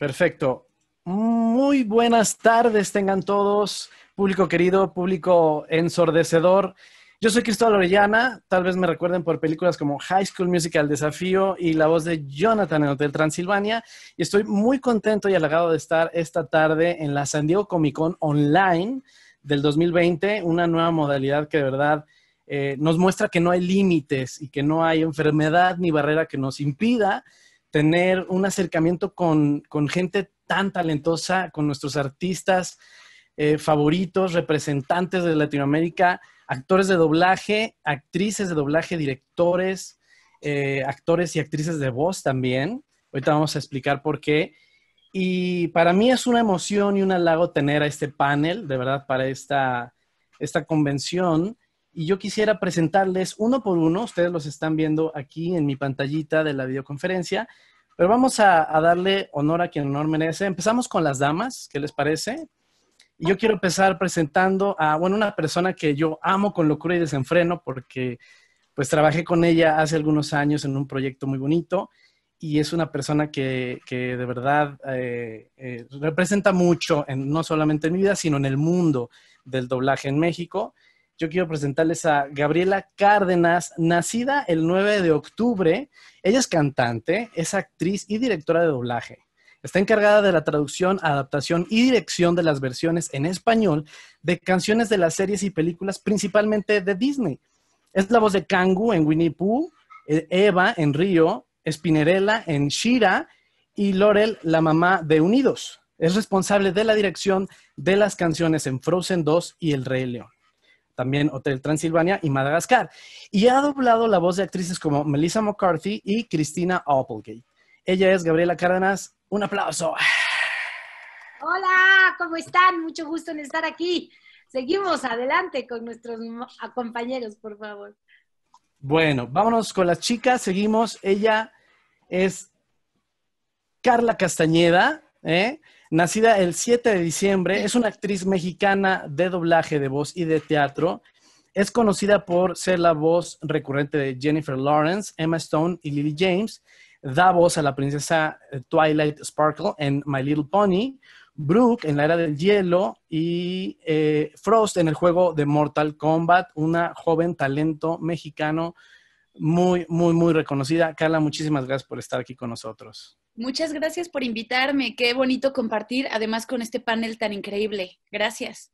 Perfecto. Muy buenas tardes tengan todos, público querido, público ensordecedor. Yo soy Cristóbal Orellana, tal vez me recuerden por películas como High School Musical Desafío y la voz de Jonathan en Hotel Transilvania. Y estoy muy contento y halagado de estar esta tarde en la San Diego Comic Con Online del 2020, una nueva modalidad que de verdad eh, nos muestra que no hay límites y que no hay enfermedad ni barrera que nos impida tener un acercamiento con, gente tan talentosa, con nuestros artistas eh, favoritos, representantes de Latinoamérica, actores de doblaje, actrices de doblaje, directores, eh, actores y actrices de voz también. Ahorita vamos a explicar por qué. Y para mí es una emoción y un halago tener a este panel, de verdad, para esta, esta convención y yo quisiera presentarles uno por uno. Ustedes los están viendo aquí en mi pantallita de la videoconferencia, pero vamos a, darle honor a quien honor merece. Empezamos con las damas, ¿qué les parece? Y yo quiero empezar presentando a, bueno, una persona que yo amo con locura y desenfreno porque pues trabajé con ella hace algunos años en un proyecto muy bonito y es una persona que, de verdad eh, eh, representa mucho, no solamente en mi vida, sino en el mundo del doblaje en México yo quiero presentarles a Gabriela Cárdenas, nacida el 9 de octubre. Ella es cantante, es actriz y directora de doblaje. Está encargada de la traducción, adaptación y dirección de las versiones en español de canciones de las series y películas, principalmente de Disney. Es la voz de Kangu en Winnie Pooh, eh, Eva en Río, Spinerella en Shira y Laurel, la mamá de Unidos. Es responsable de la dirección de las canciones en Frozen 2 y El Rey León también Hotel Transilvania y Madagascar. Y ha doblado la voz de actrices como Melissa McCarthy y Cristina Applegate. Ella es Gabriela Cárdenas. Un aplauso. Hola, ¿cómo están? Mucho gusto en estar aquí. Seguimos adelante con nuestros compañeros, por favor. Bueno, vámonos con las chicas. Seguimos. Ella es Carla Castañeda, ¿eh? Nacida el 7 de diciembre, es una actriz mexicana de doblaje de voz y de teatro. Es conocida por ser la voz recurrente de Jennifer Lawrence, Emma Stone y Lily James. Da voz a la princesa Twilight Sparkle en My Little Pony, Brooke en la Era del Hielo y eh, Frost en el juego de Mortal Kombat, una joven talento mexicano muy, muy, muy reconocida. Carla, muchísimas gracias por estar aquí con nosotros. Muchas gracias por invitarme. Qué bonito compartir, además con este panel tan increíble. Gracias.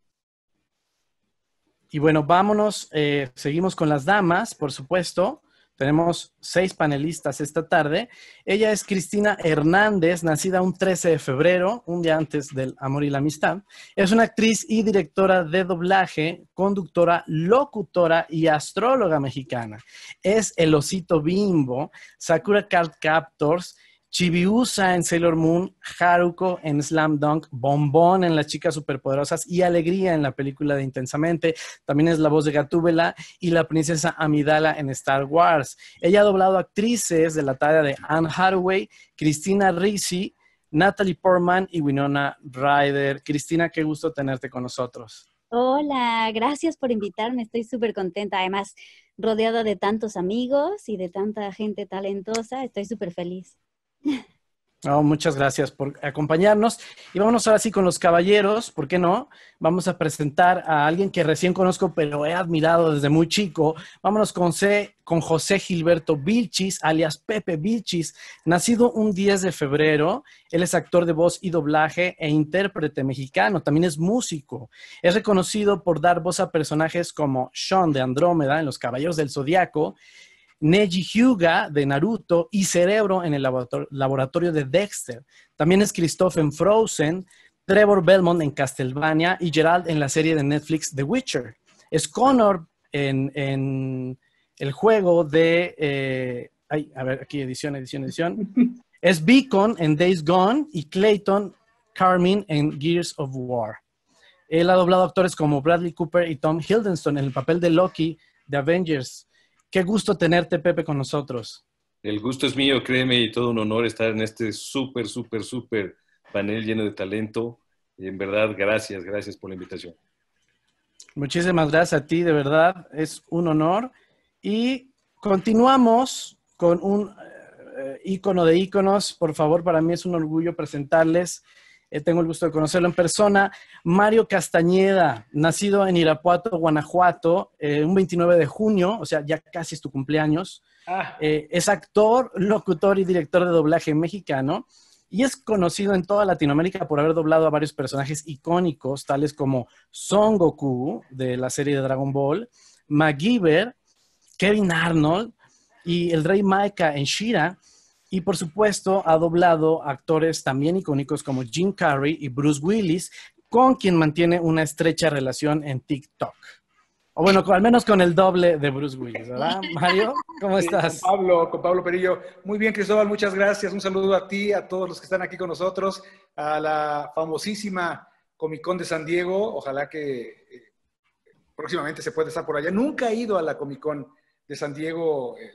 Y bueno, vámonos, eh, seguimos con las damas, por supuesto. Tenemos seis panelistas esta tarde. Ella es Cristina Hernández, nacida un 13 de febrero, un día antes del amor y la amistad. Es una actriz y directora de doblaje, conductora, locutora y astróloga mexicana. Es el osito bimbo, Sakura Card Captors, Chibiusa en Sailor Moon, Haruko en Slam Dunk, Bombón en Las Chicas Superpoderosas y Alegría en la película de Intensamente. También es la voz de Gatúbela y la princesa Amidala en Star Wars. Ella ha doblado actrices de la talla de Anne Hathaway, Cristina Ricci, Natalie Portman y Winona Ryder. Cristina, qué gusto tenerte con nosotros. Hola, gracias por invitarme, estoy súper contenta. Además, rodeada de tantos amigos y de tanta gente talentosa, estoy súper feliz muchas gracias por acompañarnos. Y vámonos ahora sí con los caballeros, ¿por qué no? Vamos a presentar a alguien que recién conozco, pero he admirado desde muy chico. Vámonos con, C, con José Gilberto Vilchis, alias Pepe Vilchis, nacido un 10 de febrero. Él es actor de voz y doblaje e intérprete mexicano, también es músico. Es reconocido por dar voz a personajes como Sean de Andrómeda en Los Caballeros del Zodiaco Neji Hyuga de Naruto y Cerebro en el laboratorio de Dexter. También es Christoph en Frozen, Trevor Belmont en Castlevania y Gerald en la serie de Netflix The Witcher. Es Connor en, el juego de... Eh, a ver, aquí edición, edición, edición. Es Beacon en Days Gone y Clayton Carmine en Gears of War. Él ha doblado actores como Bradley Cooper y Tom Hiddleston en el papel de Loki de Avengers Qué gusto tenerte, Pepe, con nosotros. El gusto es mío, créeme, y todo un honor estar en este súper, súper, súper panel lleno de talento. Y en verdad, gracias, gracias por la invitación. Muchísimas gracias a ti, de verdad, es un honor. Y continuamos con un eh, eh, ícono de íconos. Por favor, para mí es un orgullo presentarles eh, tengo el gusto de conocerlo en persona. Mario Castañeda, nacido en Irapuato, Guanajuato, eh, un 29 de junio, o sea, ya casi es tu cumpleaños. Ah. Eh, es actor, locutor y director de doblaje mexicano y es conocido en toda Latinoamérica por haber doblado a varios personajes icónicos, tales como Son Goku de la serie de Dragon Ball, MacGyver, Kevin Arnold y el Rey Maika en Shira. Y por supuesto, ha doblado actores también icónicos como Jim Carrey y Bruce Willis, con quien mantiene una estrecha relación en TikTok. O bueno, al menos con el doble de Bruce Willis, ¿verdad, Mario? ¿Cómo estás? Con Pablo, con Pablo Perillo. Muy bien, Cristóbal, muchas gracias. Un saludo a ti, a todos los que están aquí con nosotros, a la famosísima Comic Con de San Diego. Ojalá que eh, próximamente se pueda estar por allá. Nunca he ido a la Comic Con de San Diego. Eh,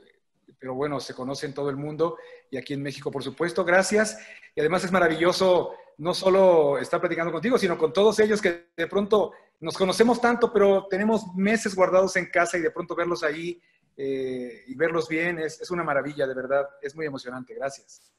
pero bueno, se conoce en todo el mundo y aquí en México, por supuesto. Gracias. Y además es maravilloso no solo estar platicando contigo, sino con todos ellos que de pronto nos conocemos tanto, pero tenemos meses guardados en casa y de pronto verlos ahí eh, y verlos bien es, es una maravilla, de verdad. Es muy emocionante. Gracias.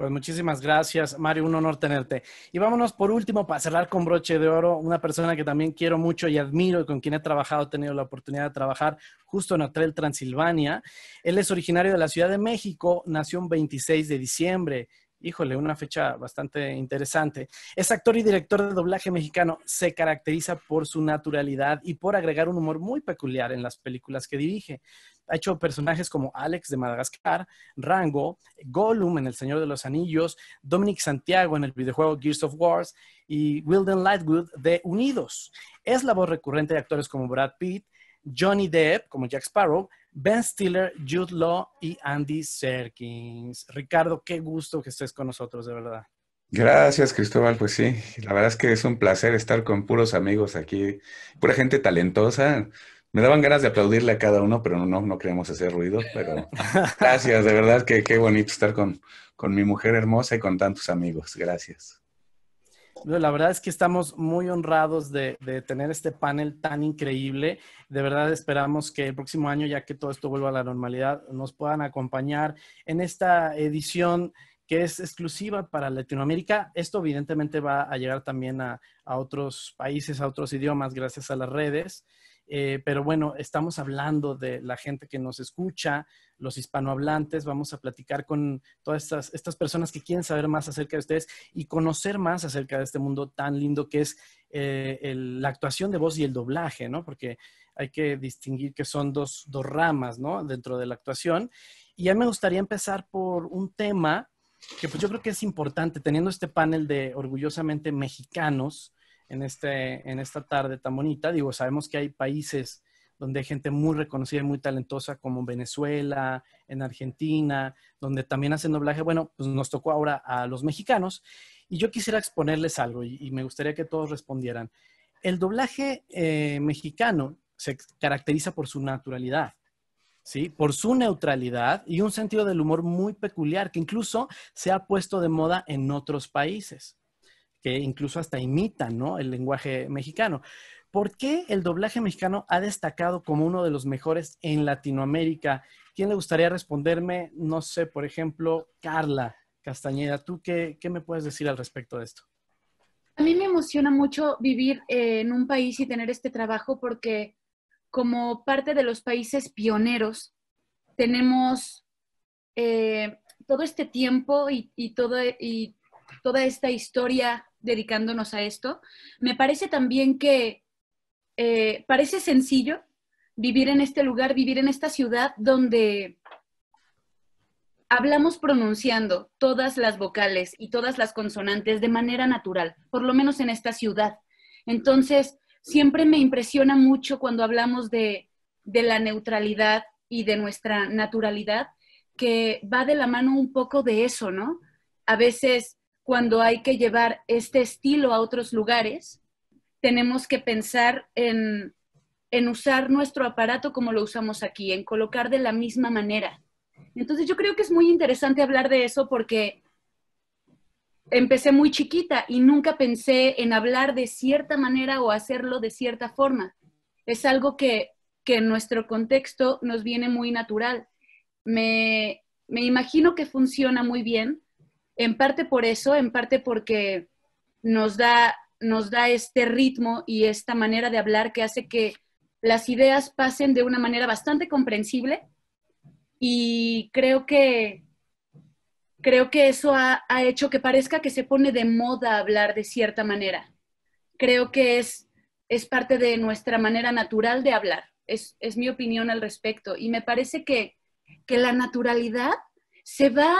Pues muchísimas gracias, Mario, un honor tenerte. Y vámonos por último para cerrar con broche de oro, una persona que también quiero mucho y admiro y con quien he trabajado, he tenido la oportunidad de trabajar justo en Hotel Transilvania. Él es originario de la Ciudad de México, nació el 26 de diciembre híjole, una fecha bastante interesante. Es actor y director de doblaje mexicano. Se caracteriza por su naturalidad y por agregar un humor muy peculiar en las películas que dirige. Ha hecho personajes como Alex de Madagascar, Rango, Gollum en El Señor de los Anillos, Dominic Santiago en el videojuego Gears of Wars y Wilden Lightwood de Unidos. Es la voz recurrente de actores como Brad Pitt, Johnny Depp como Jack Sparrow, Ben Stiller, Jude Law y Andy Serkins. Ricardo, qué gusto que estés con nosotros, de verdad. Gracias, Cristóbal. Pues sí, la verdad es que es un placer estar con puros amigos aquí, pura gente talentosa. Me daban ganas de aplaudirle a cada uno, pero no, no queremos hacer ruido. Pero gracias, de verdad que qué bonito estar con mi mujer hermosa y con tantos amigos. Gracias. La verdad es que estamos muy honrados de, tener este panel tan increíble. De verdad esperamos que el próximo año, ya que todo esto vuelva a la normalidad, nos puedan acompañar en esta edición que es exclusiva para Latinoamérica. Esto evidentemente va a llegar también a otros países, a otros idiomas, gracias a las redes. Eh, pero bueno, estamos hablando de la gente que nos escucha, los hispanohablantes, vamos a platicar con todas estas, personas que quieren saber más acerca de ustedes y conocer más acerca de este mundo tan lindo que es eh, la actuación de voz y el doblaje, ¿no? Porque hay que distinguir que son dos, dos ramas, ¿no? Dentro de la actuación. Y a mí me gustaría empezar por un tema que pues yo creo que es importante, teniendo este panel de orgullosamente mexicanos, en, este, en esta tarde tan bonita. Digo, sabemos que hay países donde hay gente muy reconocida y muy talentosa como Venezuela, en Argentina, donde también hacen doblaje. Bueno, pues nos tocó ahora a los mexicanos. Y yo quisiera exponerles algo y, me gustaría que todos respondieran. El doblaje eh, mexicano se caracteriza por su naturalidad. ¿sí? Por su neutralidad y un sentido del humor muy peculiar que incluso se ha puesto de moda en otros países que incluso hasta imitan ¿no? el lenguaje mexicano. ¿Por qué el doblaje mexicano ha destacado como uno de los mejores en Latinoamérica? ¿Quién le gustaría responderme? No sé, por ejemplo, Carla Castañeda, ¿tú qué, qué me puedes decir al respecto de esto? A mí me emociona mucho vivir en un país y tener este trabajo porque como parte de los países pioneros tenemos eh, todo este tiempo y, y toda esta historia dedicándonos a esto. Me parece también que eh, parece sencillo vivir en este lugar, vivir en esta ciudad donde hablamos pronunciando todas las vocales y todas las consonantes de manera natural, por lo menos en esta ciudad. Entonces, siempre me impresiona mucho cuando hablamos de, de la neutralidad y de nuestra naturalidad, que va de la mano un poco de eso, ¿no? A veces cuando hay que llevar este estilo a otros lugares, tenemos que pensar en, usar nuestro aparato como lo usamos aquí, en colocar de la misma manera. Entonces yo creo que es muy interesante hablar de eso porque empecé muy chiquita y nunca pensé en hablar de cierta manera o hacerlo de cierta forma. Es algo que, en nuestro contexto nos viene muy natural. Me, me imagino que funciona muy bien en parte por eso, en parte porque nos da, nos da este ritmo y esta manera de hablar que hace que las ideas pasen de una manera bastante comprensible y creo que creo que eso ha, hecho que parezca que se pone de moda hablar de cierta manera. Creo que es, es parte de nuestra manera natural de hablar. Es, mi opinión al respecto. Y me parece que, que la naturalidad se va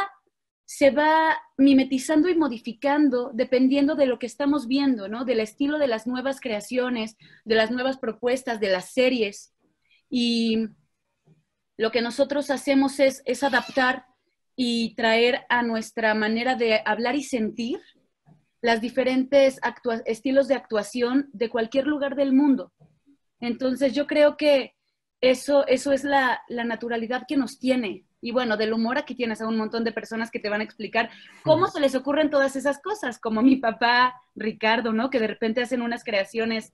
se va mimetizando y modificando dependiendo de lo que estamos viendo, ¿no? Del estilo de las nuevas creaciones, de las nuevas propuestas, de las series. Y lo que nosotros hacemos es, adaptar y traer a nuestra manera de hablar y sentir las diferentes estilos de actuación de cualquier lugar del mundo. Entonces yo creo que eso, eso es la naturalidad que nos tiene, y bueno, del humor aquí tienes a un montón de personas que te van a explicar cómo se les ocurren todas esas cosas, como mi papá Ricardo, ¿no? Que de repente hacen unas creaciones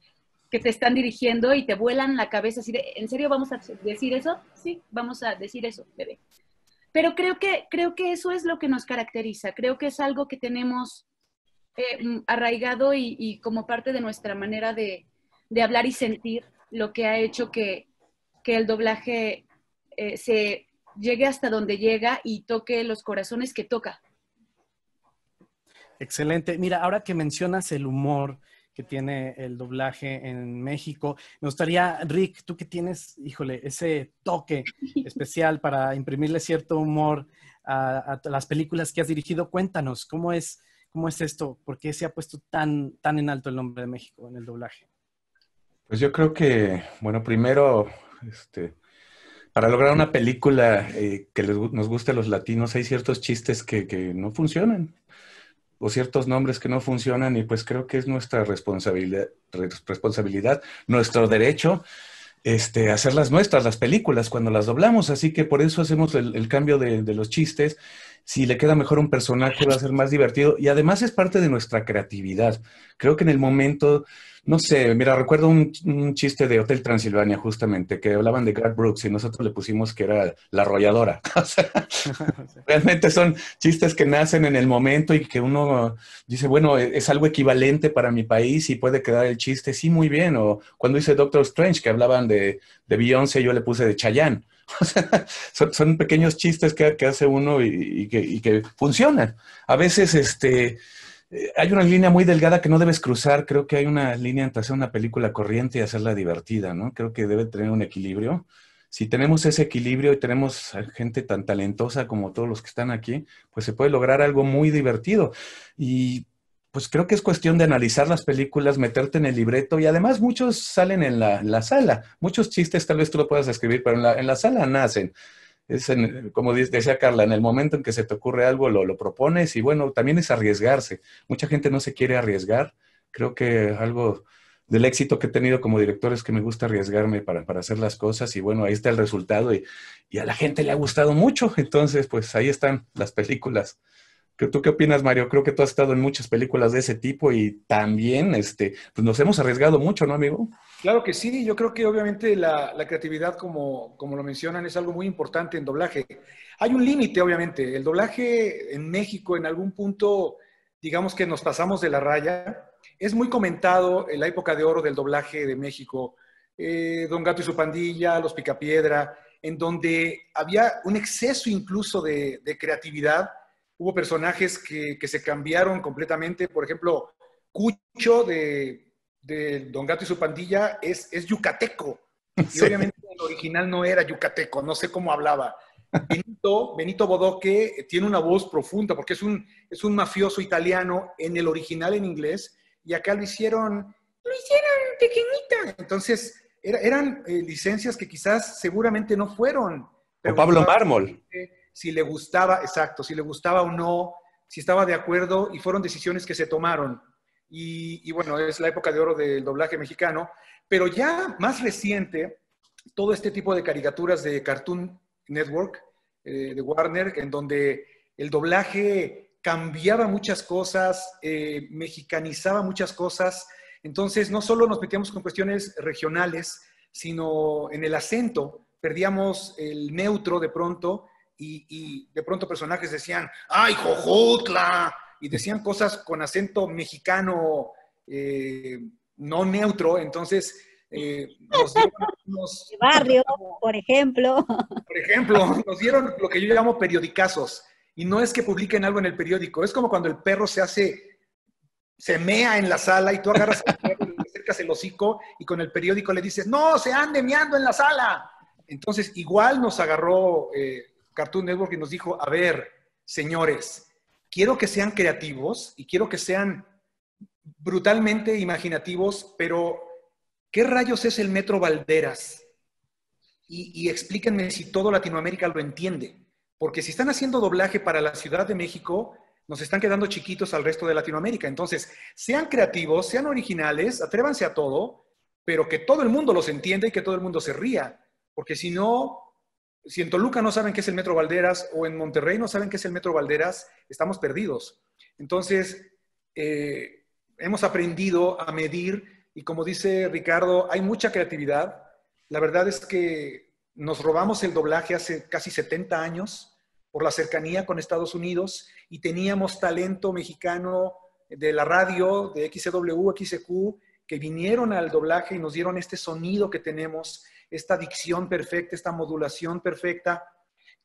que te están dirigiendo y te vuelan la cabeza así de, ¿en serio vamos a decir eso? Sí, vamos a decir eso, bebé. Pero creo que, creo que eso es lo que nos caracteriza, creo que es algo que tenemos eh, mm, arraigado y, como parte de nuestra manera de, hablar y sentir lo que ha hecho que, el doblaje eh, se llegue hasta donde llega y toque los corazones que toca. Excelente. Mira, ahora que mencionas el humor que tiene el doblaje en México, me gustaría, Rick, tú que tienes, híjole, ese toque especial para imprimirle cierto humor a, las películas que has dirigido, cuéntanos, ¿cómo es, cómo es esto? ¿Por qué se ha puesto tan, tan en alto el nombre de México en el doblaje? Pues yo creo que, bueno, primero, este, para lograr una película eh, que nos guste a los latinos, hay ciertos chistes que, no funcionan o ciertos nombres que no funcionan y pues creo que es nuestra responsabilidad, responsabilidad nuestro derecho este, hacer las nuestras, las películas, cuando las doblamos. Así que por eso hacemos el, cambio de, los chistes si le queda mejor un personaje va a ser más divertido y además es parte de nuestra creatividad. Creo que en el momento, no sé, mira, recuerdo un, chiste de Hotel Transilvania justamente, que hablaban de Grant Brooks y nosotros le pusimos que era la arrolladora. realmente son chistes que nacen en el momento y que uno dice, bueno, e-, es algo equivalente para mi país y puede quedar el chiste, sí, muy bien. O cuando hice Doctor Strange, que hablaban de, de Beyoncé, yo le puse de Chayanne. son, pequeños chistes que, hace uno y, que, que, funcionan. A veces este, eh, hay una línea muy delgada que no debes cruzar. Creo que hay una línea entre hacer una película corriente y hacerla divertida, ¿no? Creo que debe tener un equilibrio. Si tenemos ese equilibrio y tenemos gente tan talentosa como todos los que están aquí, pues se puede lograr algo muy divertido. Y pues creo que es cuestión de analizar las películas, meterte en el libreto y además muchos salen en la, sala. Muchos chistes tal vez tú lo puedas escribir, pero en la, en la sala nacen. Es como decía Carla, en el momento en que se te ocurre algo lo, lo, propones y bueno, también es arriesgarse. Mucha gente no se quiere arriesgar. Creo que algo del éxito que he tenido como director es que me gusta arriesgarme para, hacer las cosas y bueno, ahí está el resultado y a la gente le ha gustado mucho. Entonces, pues ahí están las películas. ¿Tú qué opinas, Mario? Creo que tú has estado en muchas películas de ese tipo y también este, pues, nos hemos arriesgado mucho, ¿no, amigo? Claro que sí, yo creo que obviamente la, creatividad, como, como lo mencionan, es algo muy importante en doblaje. Hay un límite, obviamente. El doblaje en México, en algún punto, digamos que nos pasamos de la raya. Es muy comentado en la época de oro del doblaje de México, eh, Don Gato y su pandilla, Los Picapiedra, en donde había un exceso incluso de creatividad hubo personajes que, se cambiaron completamente. Por ejemplo, Cucho de, Don Gato y su pandilla es, yucateco. Y obviamente el original no era yucateco, no sé cómo hablaba. Benito, Benito Bodoque tiene una voz profunda porque es un, es un mafioso italiano en el original en inglés y acá lo hicieron, lo hicieron pequeñita. Entonces, eran eh, licencias que quizás seguramente no fueron. o Pablo Mármol. Eh, si le gustaba, exacto, si le gustaba o no, si estaba de acuerdo y fueron decisiones que se tomaron. Y, bueno, es la época de oro del doblaje mexicano, pero ya más reciente, todo este tipo de caricaturas de Cartoon Network, eh, de Warner, en donde el doblaje cambiaba muchas cosas, eh, mexicanizaba muchas cosas, entonces no solo nos metíamos con cuestiones regionales, sino en el acento, perdíamos el neutro de pronto y, de pronto personajes decían, ¡ay, Jojutla! Y decían cosas con acento mexicano eh, no neutro, entonces... Eh, nos dieron barrio, por ejemplo. Por ejemplo, nos dieron lo que yo llamo periodicazos. Y no es que publiquen algo en el periódico, es como cuando el perro se hace, se mea en la sala y tú agarras el perro, le acercas el hocico y con el periódico le dices, no, se ande meando en la sala. Entonces, igual nos agarró eh, Cartoon Network nos dijo, a ver, señores, quiero que sean creativos y quiero que sean brutalmente imaginativos, pero ¿qué rayos es el Metro Valderas? Y, y explíquenme si todo Latinoamérica lo entiende, porque si están haciendo doblaje para la Ciudad de México, nos están quedando chiquitos al resto de Latinoamérica. Entonces, sean creativos, sean originales, atrévanse a todo, pero que todo el mundo los entienda y que todo el mundo se ría, porque si no, si en Toluca no saben qué es el Metro Valderas o en Monterrey no saben qué es el Metro Valderas, estamos perdidos. Entonces, eh, hemos aprendido a medir y como dice Ricardo, hay mucha creatividad. La verdad es que nos robamos el doblaje hace casi 70 años por la cercanía con Estados Unidos y teníamos talento mexicano de la radio, de XW, XQ, que vinieron al doblaje y nos dieron este sonido que tenemos esta dicción perfecta, esta modulación perfecta,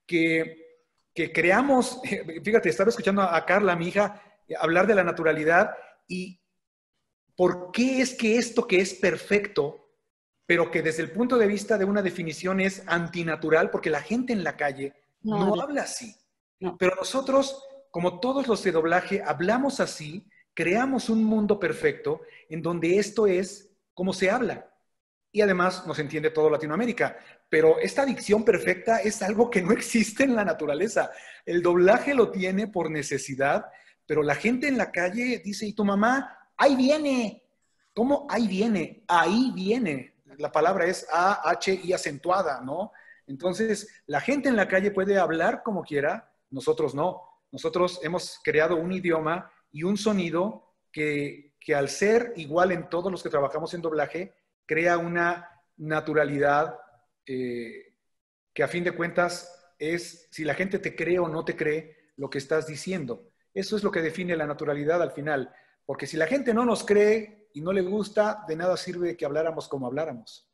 que, que creamos, fíjate, estaba escuchando a Carla, mi hija, hablar de la naturalidad y por qué es que esto que es perfecto, pero que desde el punto de vista de una definición es antinatural, porque la gente en la calle no, habla. así. Pero nosotros, como todos los de doblaje, hablamos así, creamos un mundo perfecto en donde esto es como se habla y además nos entiende todo Latinoamérica. Pero esta dicción perfecta es algo que no existe en la naturaleza. El doblaje lo tiene por necesidad, pero la gente en la calle dice, ¿y tu mamá? Ahí viene. ¿Cómo ahí viene? Ahí viene. La palabra es A, H y acentuada, ¿no? Entonces, la gente en la calle puede hablar como quiera, nosotros no. Nosotros hemos creado un idioma y un sonido que, que al ser igual en todos los que trabajamos en doblaje, crea una naturalidad eh, que a fin de cuentas es si la gente te cree o no te cree lo que estás diciendo. Eso es lo que define la naturalidad al final, porque si la gente no nos cree y no le gusta, de nada sirve que habláramos como habláramos.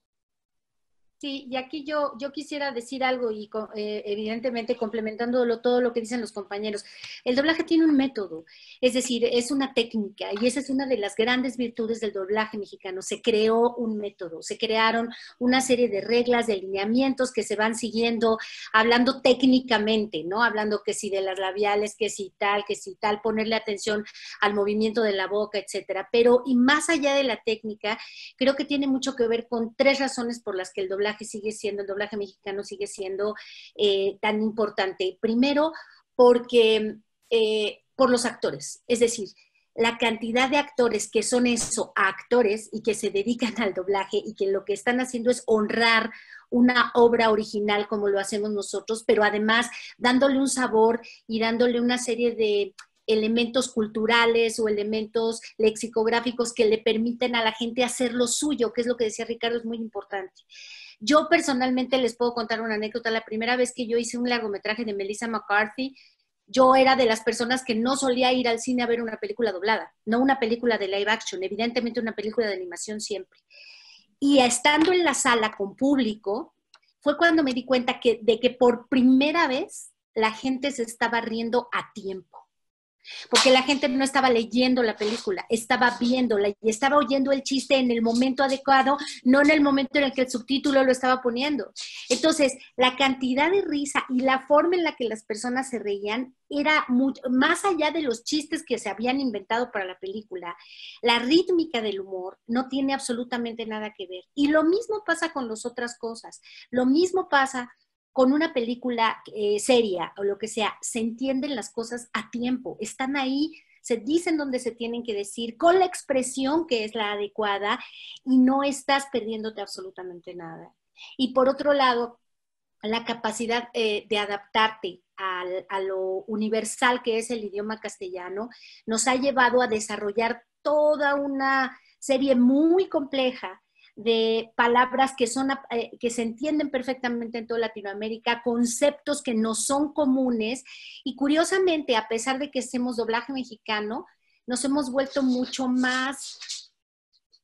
Sí, y aquí yo, yo quisiera decir algo y eh, evidentemente complementándolo todo lo que dicen los compañeros. El doblaje tiene un método, es decir, es una técnica y esa es una de las grandes virtudes del doblaje mexicano. Se creó un método, se crearon una serie de reglas, de alineamientos que se van siguiendo, hablando técnicamente, ¿no? Hablando que si de las labiales, que si tal, que si tal, ponerle atención al movimiento de la boca, etcétera. Pero y más allá de la técnica, creo que tiene mucho que ver con tres razones por las que el doblaje sigue siendo, el doblaje mexicano sigue siendo eh, tan importante. Primero, porque eh, por los actores, es decir, la cantidad de actores que son eso, actores y que se dedican al doblaje y que lo que están haciendo es honrar una obra original como lo hacemos nosotros, pero además dándole un sabor y dándole una serie de elementos culturales o elementos lexicográficos que le permiten a la gente hacer lo suyo, que es lo que decía Ricardo, es muy importante. Yo personalmente les puedo contar una anécdota. La primera vez que yo hice un largometraje de Melissa McCarthy, yo era de las personas que no solía ir al cine a ver una película doblada, no una película de live action, evidentemente una película de animación siempre. Y estando en la sala con público, fue cuando me di cuenta de que por primera vez la gente se estaba riendo a tiempo porque la gente no estaba leyendo la película, estaba viéndola y estaba oyendo el chiste en el momento adecuado, no en el momento en el que el subtítulo lo estaba poniendo. Entonces, la cantidad de risa y la forma en la que las personas se reían era mucho, más allá de los chistes que se habían inventado para la película, la rítmica del humor no tiene absolutamente nada que ver. Y lo mismo pasa con las otras cosas, lo mismo pasa con una película eh, seria o lo que sea, se entienden las cosas a tiempo, están ahí, se dicen donde se tienen que decir, con la expresión que es la adecuada y no estás perdiéndote absolutamente nada. Y por otro lado, la capacidad eh, de adaptarte a lo universal que es el idioma castellano nos ha llevado a desarrollar toda una serie muy compleja de palabras que, son, eh, que se entienden perfectamente en toda Latinoamérica, conceptos que no son comunes. Y curiosamente, a pesar de que hacemos doblaje mexicano, nos hemos vuelto mucho más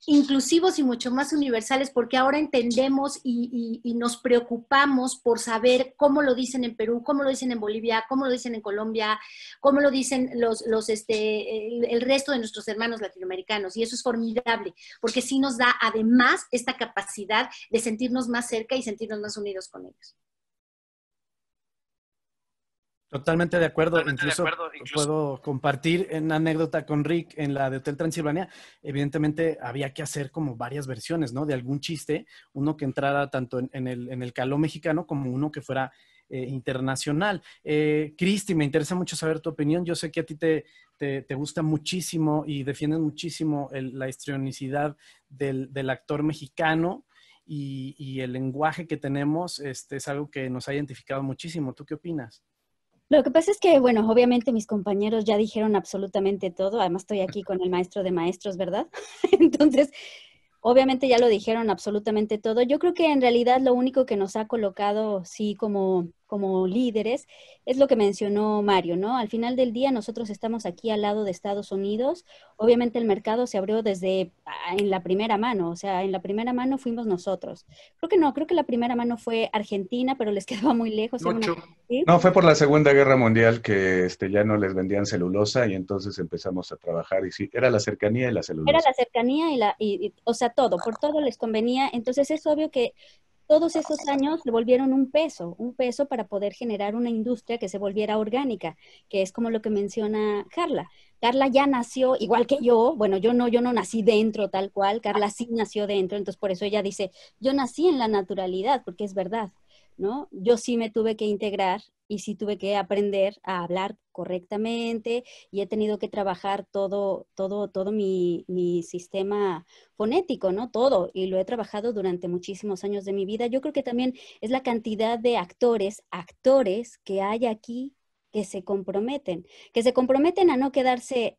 inclusivos y mucho más universales porque ahora entendemos y, nos preocupamos por saber cómo lo dicen en Perú, cómo lo dicen en Bolivia, cómo lo dicen en Colombia, cómo lo dicen los, este, eh, el, resto de nuestros hermanos latinoamericanos. Y eso es formidable porque sí nos da además esta capacidad de sentirnos más cerca y sentirnos más unidos con ellos. Totalmente de acuerdo. incluso, puedo compartir una anécdota con Rick en la de Hotel Transilvania. Evidentemente había que hacer como varias versiones, ¿no? De algún chiste, uno que entrara tanto en, el, en el caló mexicano como uno que fuera eh, internacional. Eh, Cristi, me interesa mucho saber tu opinión. Yo sé que a ti te, te, gusta muchísimo y defiendes muchísimo la histrionicidad del, actor mexicano. Y, y, el lenguaje que tenemos este, es algo que nos ha identificado muchísimo. ¿Tú qué opinas? Lo que pasa es que, bueno, obviamente mis compañeros ya dijeron absolutamente todo, además estoy aquí con el maestro de maestros, ¿verdad? Entonces, obviamente ya lo dijeron absolutamente todo. Yo creo que en realidad lo único que nos ha colocado, sí, como como líderes, es lo que mencionó Mario, ¿no? Al final del día nosotros estamos aquí al lado de Estados Unidos. Obviamente el mercado se abrió desde ah, en la primera mano, o sea, en la primera mano fuimos nosotros. Creo que no, creo que la primera mano fue Argentina, pero les quedaba muy lejos. No, fue por la Segunda Guerra Mundial que este, ya no les vendían celulosa y entonces empezamos a trabajar y sí, era la cercanía y la celulosa. Era la cercanía y la, y, o sea, todo, por todo les convenía. Entonces es obvio que todos esos años le volvieron un peso, un peso para poder generar una industria que se volviera orgánica, que es como lo que menciona Carla. Carla ya nació igual que yo, bueno, yo no, yo no nací dentro tal cual, Carla sí nació dentro, entonces por eso ella dice, yo nací en la naturalidad, porque es verdad. Yo sí me tuve que integrar y sí tuve que aprender a hablar correctamente y he tenido que trabajar todo, todo, todo mi, mi, sistema fonético, ¿no? Todo. Y lo he trabajado durante muchísimos años de mi vida. Yo creo que también es la cantidad de actores, actores que hay aquí que se comprometen, que se comprometen a no quedarse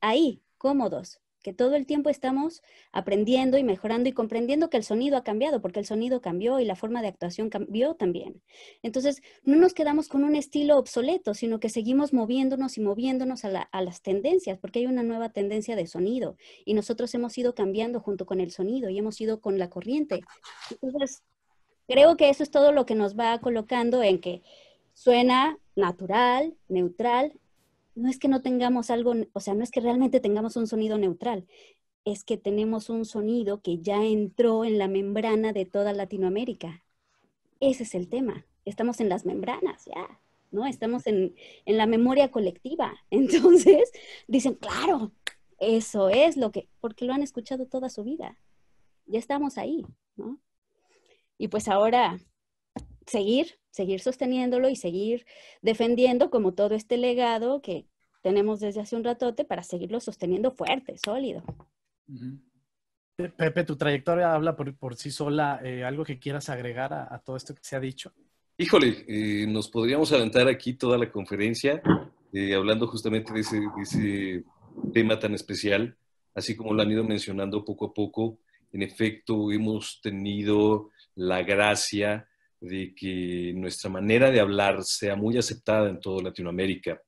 ahí cómodos, que todo el tiempo estamos aprendiendo y mejorando y comprendiendo que el sonido ha cambiado, porque el sonido cambió y la forma de actuación cambió también. Entonces, no nos quedamos con un estilo obsoleto, sino que seguimos moviéndonos y moviéndonos a, las tendencias, porque hay una nueva tendencia de sonido y nosotros hemos ido cambiando junto con el sonido y hemos ido con la corriente. Entonces, creo que eso es todo lo que nos va colocando en que suena natural, neutral, no es que no tengamos algo, o sea, no es que realmente tengamos un sonido neutral, es que tenemos un sonido que ya entró en la membrana de toda Latinoamérica. Ese es el tema. Estamos en las membranas, ya, ¿no? Estamos en, la memoria colectiva. Entonces, dicen, claro, eso es lo que, porque lo han escuchado toda su vida. Ya estamos ahí, ¿no? Y pues ahora, seguir, seguir sosteniéndolo y seguir defendiendo como todo este legado que tenemos desde hace un ratote para seguirlo sosteniendo fuerte, sólido. Pepe, tu trayectoria habla por, sí sola. Eh, ¿Algo que quieras agregar a, todo esto que se ha dicho? Híjole, eh, nos podríamos aventar aquí toda la conferencia eh, hablando justamente de ese, de ese tema tan especial, así como lo han ido mencionando poco a poco. En efecto, hemos tenido la gracia de que nuestra manera de hablar sea muy aceptada en toda Latinoamérica.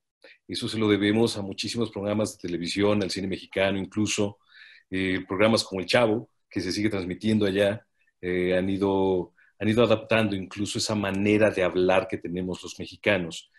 Eso se lo debemos a muchísimos programas de televisión, al cine mexicano, incluso eh, programas como El Chavo, que se sigue transmitiendo allá, eh, han, ido, han ido adaptando incluso esa manera de hablar que tenemos los mexicanos.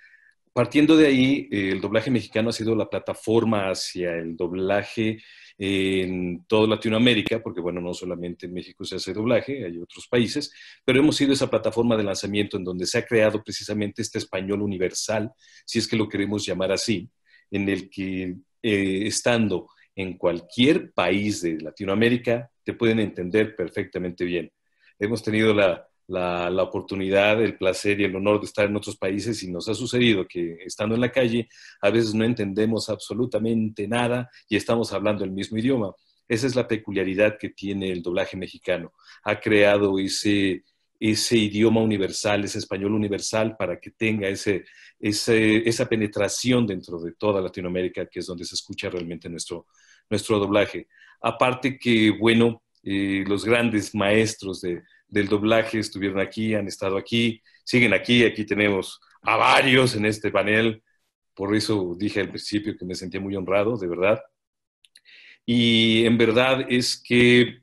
Partiendo de ahí, eh, el doblaje mexicano ha sido la plataforma hacia el doblaje en toda Latinoamérica, porque bueno, no solamente en México se hace doblaje, hay otros países, pero hemos sido esa plataforma de lanzamiento en donde se ha creado precisamente este español universal, si es que lo queremos llamar así, en el que eh, estando en cualquier país de Latinoamérica te pueden entender perfectamente bien. Hemos tenido la la, oportunidad, el placer y el honor de estar en otros países y nos ha sucedido que estando en la calle a veces no entendemos absolutamente nada y estamos hablando el mismo idioma. Esa es la peculiaridad que tiene el doblaje mexicano. Ha creado ese, ese idioma universal, ese español universal, para que tenga ese, esa penetración dentro de toda Latinoamérica, que es donde se escucha realmente nuestro, nuestro doblaje. Aparte que, bueno, eh, los grandes maestros de, del doblaje estuvieron aquí, han estado aquí, siguen aquí, aquí tenemos a varios en este panel, por eso dije al principio que me sentía muy honrado, de verdad. Y en verdad es que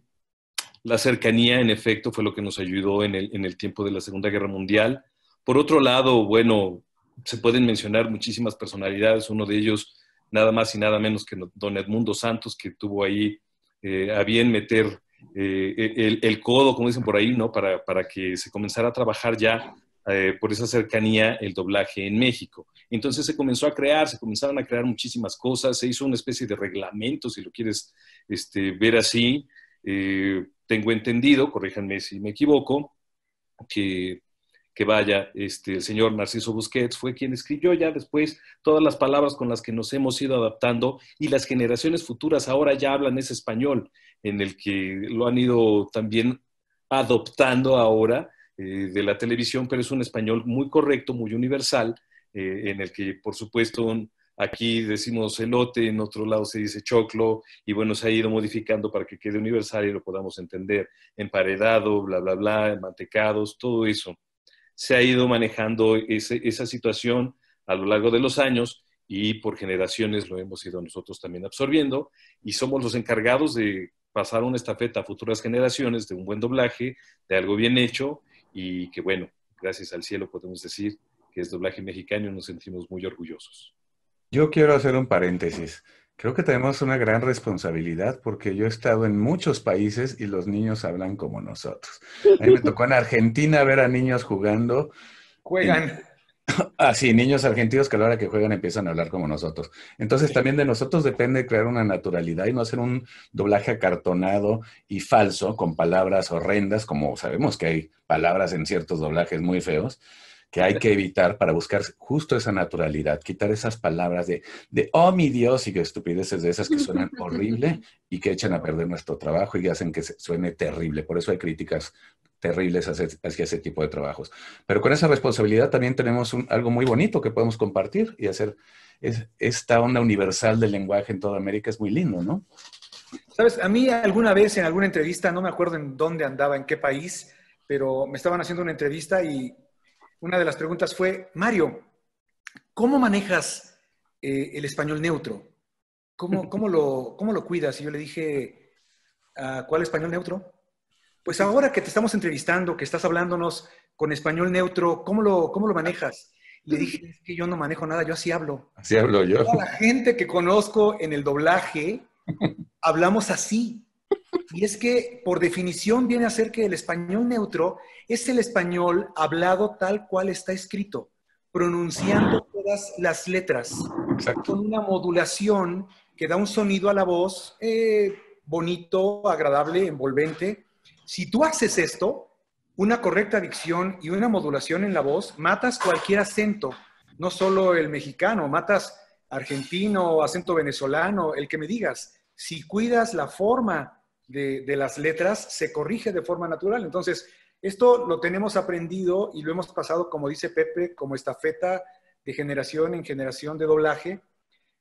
la cercanía, en efecto, fue lo que nos ayudó en el, en el tiempo de la Segunda Guerra Mundial. Por otro lado, bueno, se pueden mencionar muchísimas personalidades, uno de ellos nada más y nada menos que don Edmundo Santos, que tuvo ahí eh, a bien meter eh, e, el, codo, como dicen por ahí, ¿no? Para, que se comenzara a trabajar ya eh, por esa cercanía el doblaje en México. Entonces se comenzó a crear, se comenzaron a crear muchísimas cosas, se hizo una especie de reglamento, si lo quieres este, ver así. Eh, tengo entendido, corríjanme si me equivoco, que, vaya, este, el señor Narciso Busquets fue quien escribió ya después todas las palabras con las que nos hemos ido adaptando y las generaciones futuras ahora ya hablan ese español en el que lo han ido también adoptando ahora eh, de la televisión, pero es un español muy correcto, muy universal, eh, en el que, por supuesto, aquí decimos elote, en otro lado se dice choclo, y bueno, se ha ido modificando para que quede universal y lo podamos entender. Emparedado, bla, bla, bla, mantecados, todo eso. Se ha ido manejando esa situación a lo largo de los años y por generaciones lo hemos ido nosotros también absorbiendo y somos los encargados de pasar una estafeta a futuras generaciones de un buen doblaje, de algo bien hecho y que bueno, gracias al cielo podemos decir que es doblaje mexicano y nos sentimos muy orgullosos. Yo quiero hacer un paréntesis. Creo que tenemos una gran responsabilidad porque yo he estado en muchos países y los niños hablan como nosotros. A mí me tocó en Argentina ver a niños jugando. Juegan. Así, ah, niños argentinos que a la hora que juegan empiezan a hablar como nosotros. Entonces también de nosotros depende crear una naturalidad y no hacer un doblaje acartonado y falso con palabras horrendas, como sabemos que hay palabras en ciertos doblajes muy feos, que hay que evitar para buscar justo esa naturalidad, quitar esas palabras de, oh mi Dios y que estupideces de esas que suenan horrible y que echan a perder nuestro trabajo y que hacen que suene terrible. Por eso hay críticas terribles hacia, ese tipo de trabajos. Pero con esa responsabilidad también tenemos algo muy bonito que podemos compartir y hacer es, esta onda universal del lenguaje en toda América es muy lindo, ¿no? Sabes, a mí alguna vez en alguna entrevista, no me acuerdo en dónde andaba, en qué país, pero me estaban haciendo una entrevista y una de las preguntas fue, Mario, ¿cómo manejas eh, el español neutro? ¿Cómo, lo, ¿Cómo lo cuidas? Y yo le dije, ah, ¿cuál español neutro? Pues ahora que te estamos entrevistando, que estás hablándonos con español neutro, ¿cómo lo, cómo lo manejas? Le dije, es que yo no manejo nada, yo así hablo. Así hablo yo. Toda la gente que conozco en el doblaje, hablamos así. Y es que, por definición, viene a ser que el español neutro es el español hablado tal cual está escrito, pronunciando todas las letras, Exacto. con una modulación que da un sonido a la voz eh, bonito, agradable, envolvente. Si tú haces esto, una correcta dicción y una modulación en la voz, matas cualquier acento, no solo el mexicano, matas argentino, acento venezolano, el que me digas. Si cuidas la forma de, las letras se corrige de forma natural. Entonces, esto lo tenemos aprendido y lo hemos pasado, como dice Pepe, como estafeta de generación en generación de doblaje,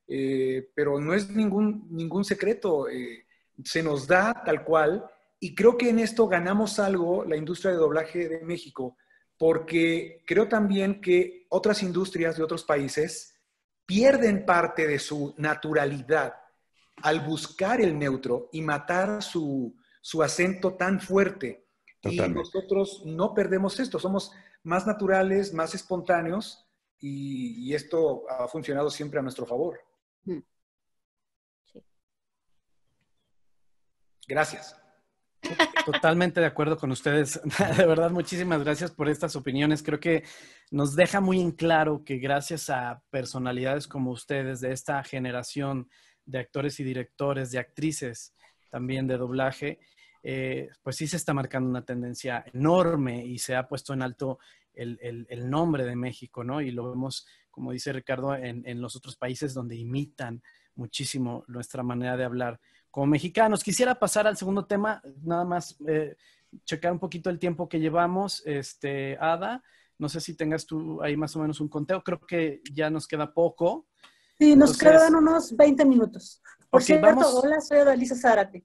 eh, pero no es ningún, ningún secreto, eh, se nos da tal cual y creo que en esto ganamos algo la industria de doblaje de México, porque creo también que otras industrias de otros países pierden parte de su naturalidad al buscar el neutro y matar su, acento tan fuerte. Y nosotros no perdemos esto, somos más naturales, más espontáneos y, esto ha funcionado siempre a nuestro favor. Mm. Gracias. Totalmente de acuerdo con ustedes. De verdad, muchísimas gracias por estas opiniones. Creo que nos deja muy en claro que gracias a personalidades como ustedes de esta generación de actores y directores, de actrices también de doblaje, eh, pues sí se está marcando una tendencia enorme y se ha puesto en alto el, nombre de México, ¿no? Y lo vemos, como dice Ricardo, en, los otros países donde imitan muchísimo nuestra manera de hablar como mexicanos. Quisiera pasar al segundo tema, nada más eh, checar un poquito el tiempo que llevamos, este, Ada. No sé si tengas tú ahí más o menos un conteo. Creo que ya nos queda poco. Sí, nos quedan unos 20 minutos. Por hola, soy Zárate.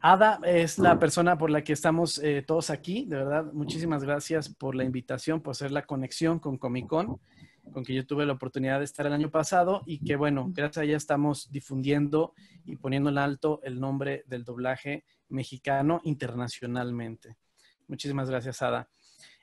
Ada es la persona por la que estamos eh, todos aquí. De verdad, muchísimas gracias por la invitación, por hacer la conexión con Comic Con, con que yo tuve la oportunidad de estar el año pasado y que, bueno, gracias a ella estamos difundiendo y poniendo en alto el nombre del doblaje mexicano internacionalmente. Muchísimas gracias, Ada.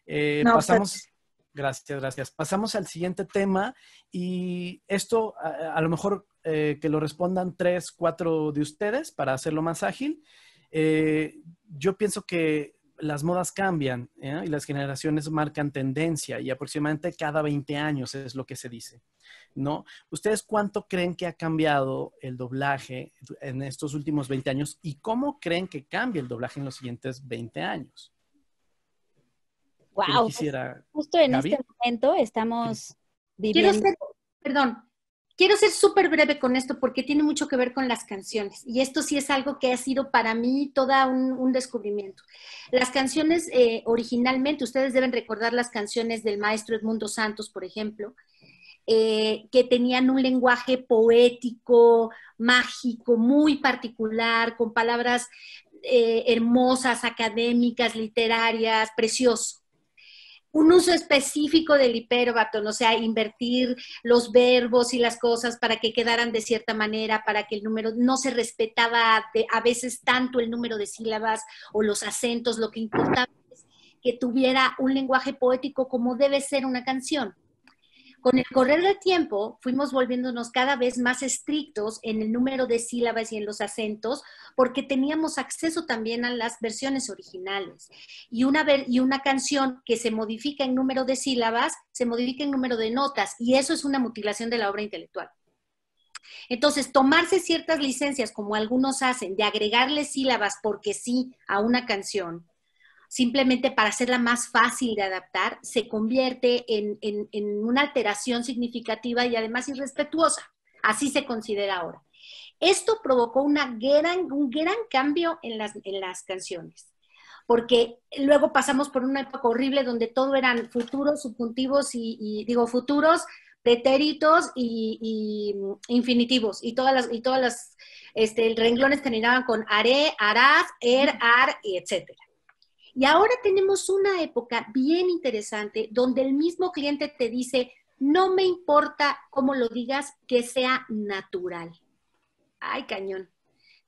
Eh, pues, pasamos. Gracias, gracias. Pasamos al siguiente tema y esto a, lo mejor eh, que lo respondan tres, cuatro de ustedes para hacerlo más ágil. Eh, yo pienso que las modas cambian ¿eh? y las generaciones marcan tendencia y aproximadamente cada 20 años es lo que se dice, ¿no? ¿Ustedes cuánto creen que ha cambiado el doblaje en estos últimos 20 años y cómo creen que cambie el doblaje en los siguientes 20 años? Wow. Justo en este momento estamos viviendo. perdón, quiero ser súper breve con esto porque tiene mucho que ver con las canciones. Y esto sí es algo que ha sido para mí toda un, descubrimiento. Las canciones eh, originalmente, ustedes deben recordar las canciones del maestro Edmundo Santos, por ejemplo. Eh, que tenían un lenguaje poético, mágico, muy particular, con palabras eh, hermosas, académicas, literarias, preciosas un uso específico del hiperbatón, o sea, invertir los verbos y las cosas para que quedaran de cierta manera, para que el número no se respetaba a veces tanto el número de sílabas o los acentos, lo que importaba es que tuviera un lenguaje poético como debe ser una canción. Con el correr del tiempo fuimos volviéndonos cada vez más estrictos en el número de sílabas y en los acentos, porque teníamos acceso también a las versiones originales. Y una, y una canción que se modifica en número de sílabas, se modifica en número de notas, y eso es una mutilación de la obra intelectual. Entonces, tomarse ciertas licencias, como algunos hacen, de agregarle sílabas porque sí a una canción, simplemente para hacerla más fácil de adaptar, se convierte en, una alteración significativa y además irrespetuosa. Así se considera ahora. Esto provocó una gran, un gran cambio en las, en las canciones porque luego pasamos por una época horrible donde todo eran futuros, subjuntivos y, digo futuros, pretéritos y, mm, infinitivos y todas las y todas las este renglones terminaban con haré, harás, er, ar, etcétera. Y ahora tenemos una época bien interesante donde el mismo cliente te dice, no me importa cómo lo digas, que sea natural. Ay, cañón.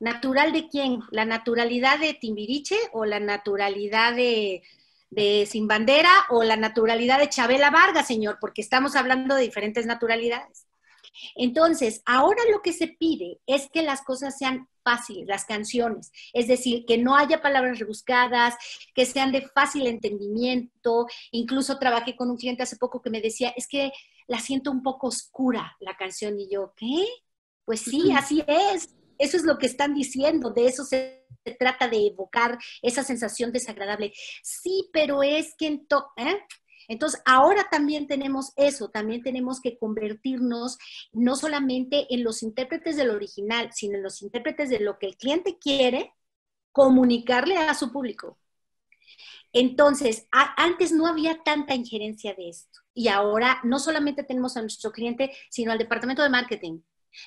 ¿Natural de quién? ¿La naturalidad de Timbiriche o la naturalidad de, de Sin Bandera o la naturalidad de Chabela Vargas, señor? Porque estamos hablando de diferentes naturalidades. Entonces, ahora lo que se pide es que las cosas sean fáciles, las canciones, es decir, que no haya palabras rebuscadas, que sean de fácil entendimiento. Incluso trabajé con un cliente hace poco que me decía, es que la siento un poco oscura la canción y yo, ¿qué? Pues sí, así es. Eso es lo que están diciendo, de eso se trata de evocar esa sensación desagradable. Sí, pero es que en ¿eh? Entonces, ahora también tenemos eso, también tenemos que convertirnos no solamente en los intérpretes del original, sino en los intérpretes de lo que el cliente quiere comunicarle a su público. Entonces, antes no había tanta injerencia de esto y ahora no solamente tenemos a nuestro cliente, sino al departamento de marketing,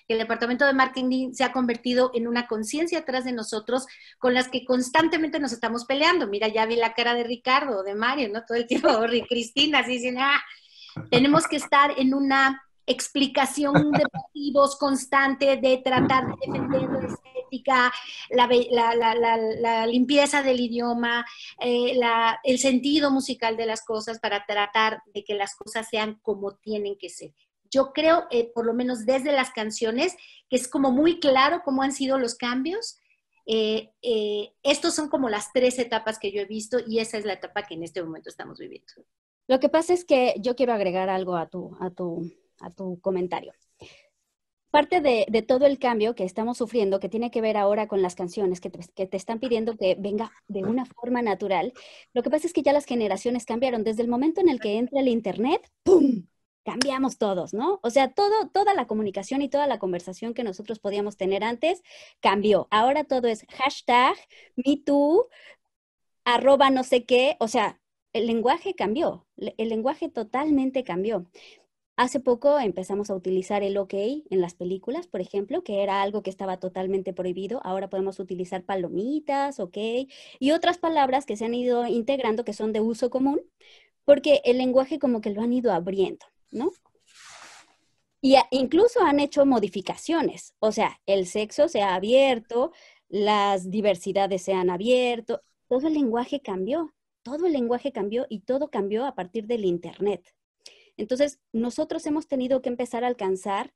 el departamento de marketing se ha convertido en una conciencia atrás de nosotros con las que constantemente nos estamos peleando. Mira, ya vi la cara de Ricardo, de Mario, ¿no? Todo el tiempo, Cristina, así dicen, ah, tenemos que estar en una explicación de motivos constante, de tratar de defender la estética, la, limpieza del idioma, eh, el sentido musical de las cosas para tratar de que las cosas sean como tienen que ser yo creo, eh, por lo menos desde las canciones, que es como muy claro cómo han sido los cambios. Eh, eh, estos son como las tres etapas que yo he visto y esa es la etapa que en este momento estamos viviendo. Lo que pasa es que yo quiero agregar algo a tu, a tu, a tu comentario. Parte de, todo el cambio que estamos sufriendo, que tiene que ver ahora con las canciones que te, que te, están pidiendo que venga de una forma natural, lo que pasa es que ya las generaciones cambiaron. Desde el momento en el que entra el Internet, ¡pum! cambiamos todos, ¿no? O sea, todo, toda la comunicación y toda la conversación que nosotros podíamos tener antes cambió. Ahora todo es hashtag, too, arroba no sé qué, o sea, el lenguaje cambió, el lenguaje totalmente cambió. Hace poco empezamos a utilizar el OK en las películas, por ejemplo, que era algo que estaba totalmente prohibido. Ahora podemos utilizar palomitas, OK, y otras palabras que se han ido integrando que son de uso común, porque el lenguaje como que lo han ido abriendo. ¿no? Y incluso han hecho modificaciones, o sea, el sexo se ha abierto, las diversidades se han abierto, todo el lenguaje cambió, todo el lenguaje cambió y todo cambió a partir del Internet. Entonces, nosotros hemos tenido que empezar a alcanzar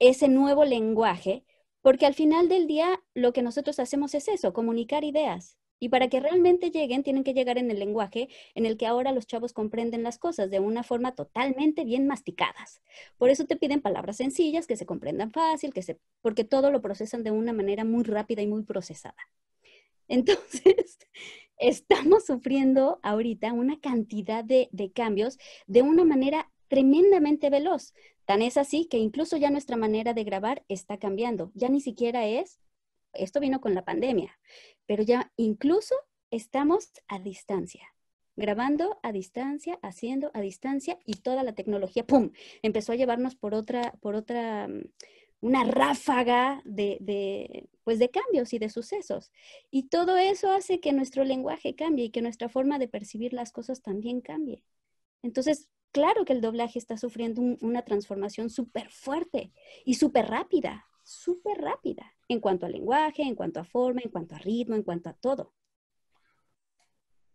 ese nuevo lenguaje, porque al final del día lo que nosotros hacemos es eso, comunicar ideas. Y para que realmente lleguen, tienen que llegar en el lenguaje en el que ahora los chavos comprenden las cosas de una forma totalmente bien masticadas. Por eso te piden palabras sencillas, que se comprendan fácil, que se, porque todo lo procesan de una manera muy rápida y muy procesada. Entonces, estamos sufriendo ahorita una cantidad de cambios de una manera tremendamente veloz. Tan es así que incluso ya nuestra manera de grabar está cambiando. Ya ni siquiera es esto vino con la pandemia, pero ya incluso estamos a distancia, grabando a distancia, haciendo a distancia y toda la tecnología, ¡pum!, empezó a llevarnos por otra, por otra, mm, una ráfaga de, pues de cambios y de sucesos. Y todo eso hace que nuestro lenguaje cambie y que nuestra forma de percibir las cosas también cambie. Entonces, claro que el doblaje está sufriendo una transformación súper fuerte y súper rápida súper rápida en cuanto a lenguaje, en cuanto a forma, en cuanto a ritmo, en cuanto a todo.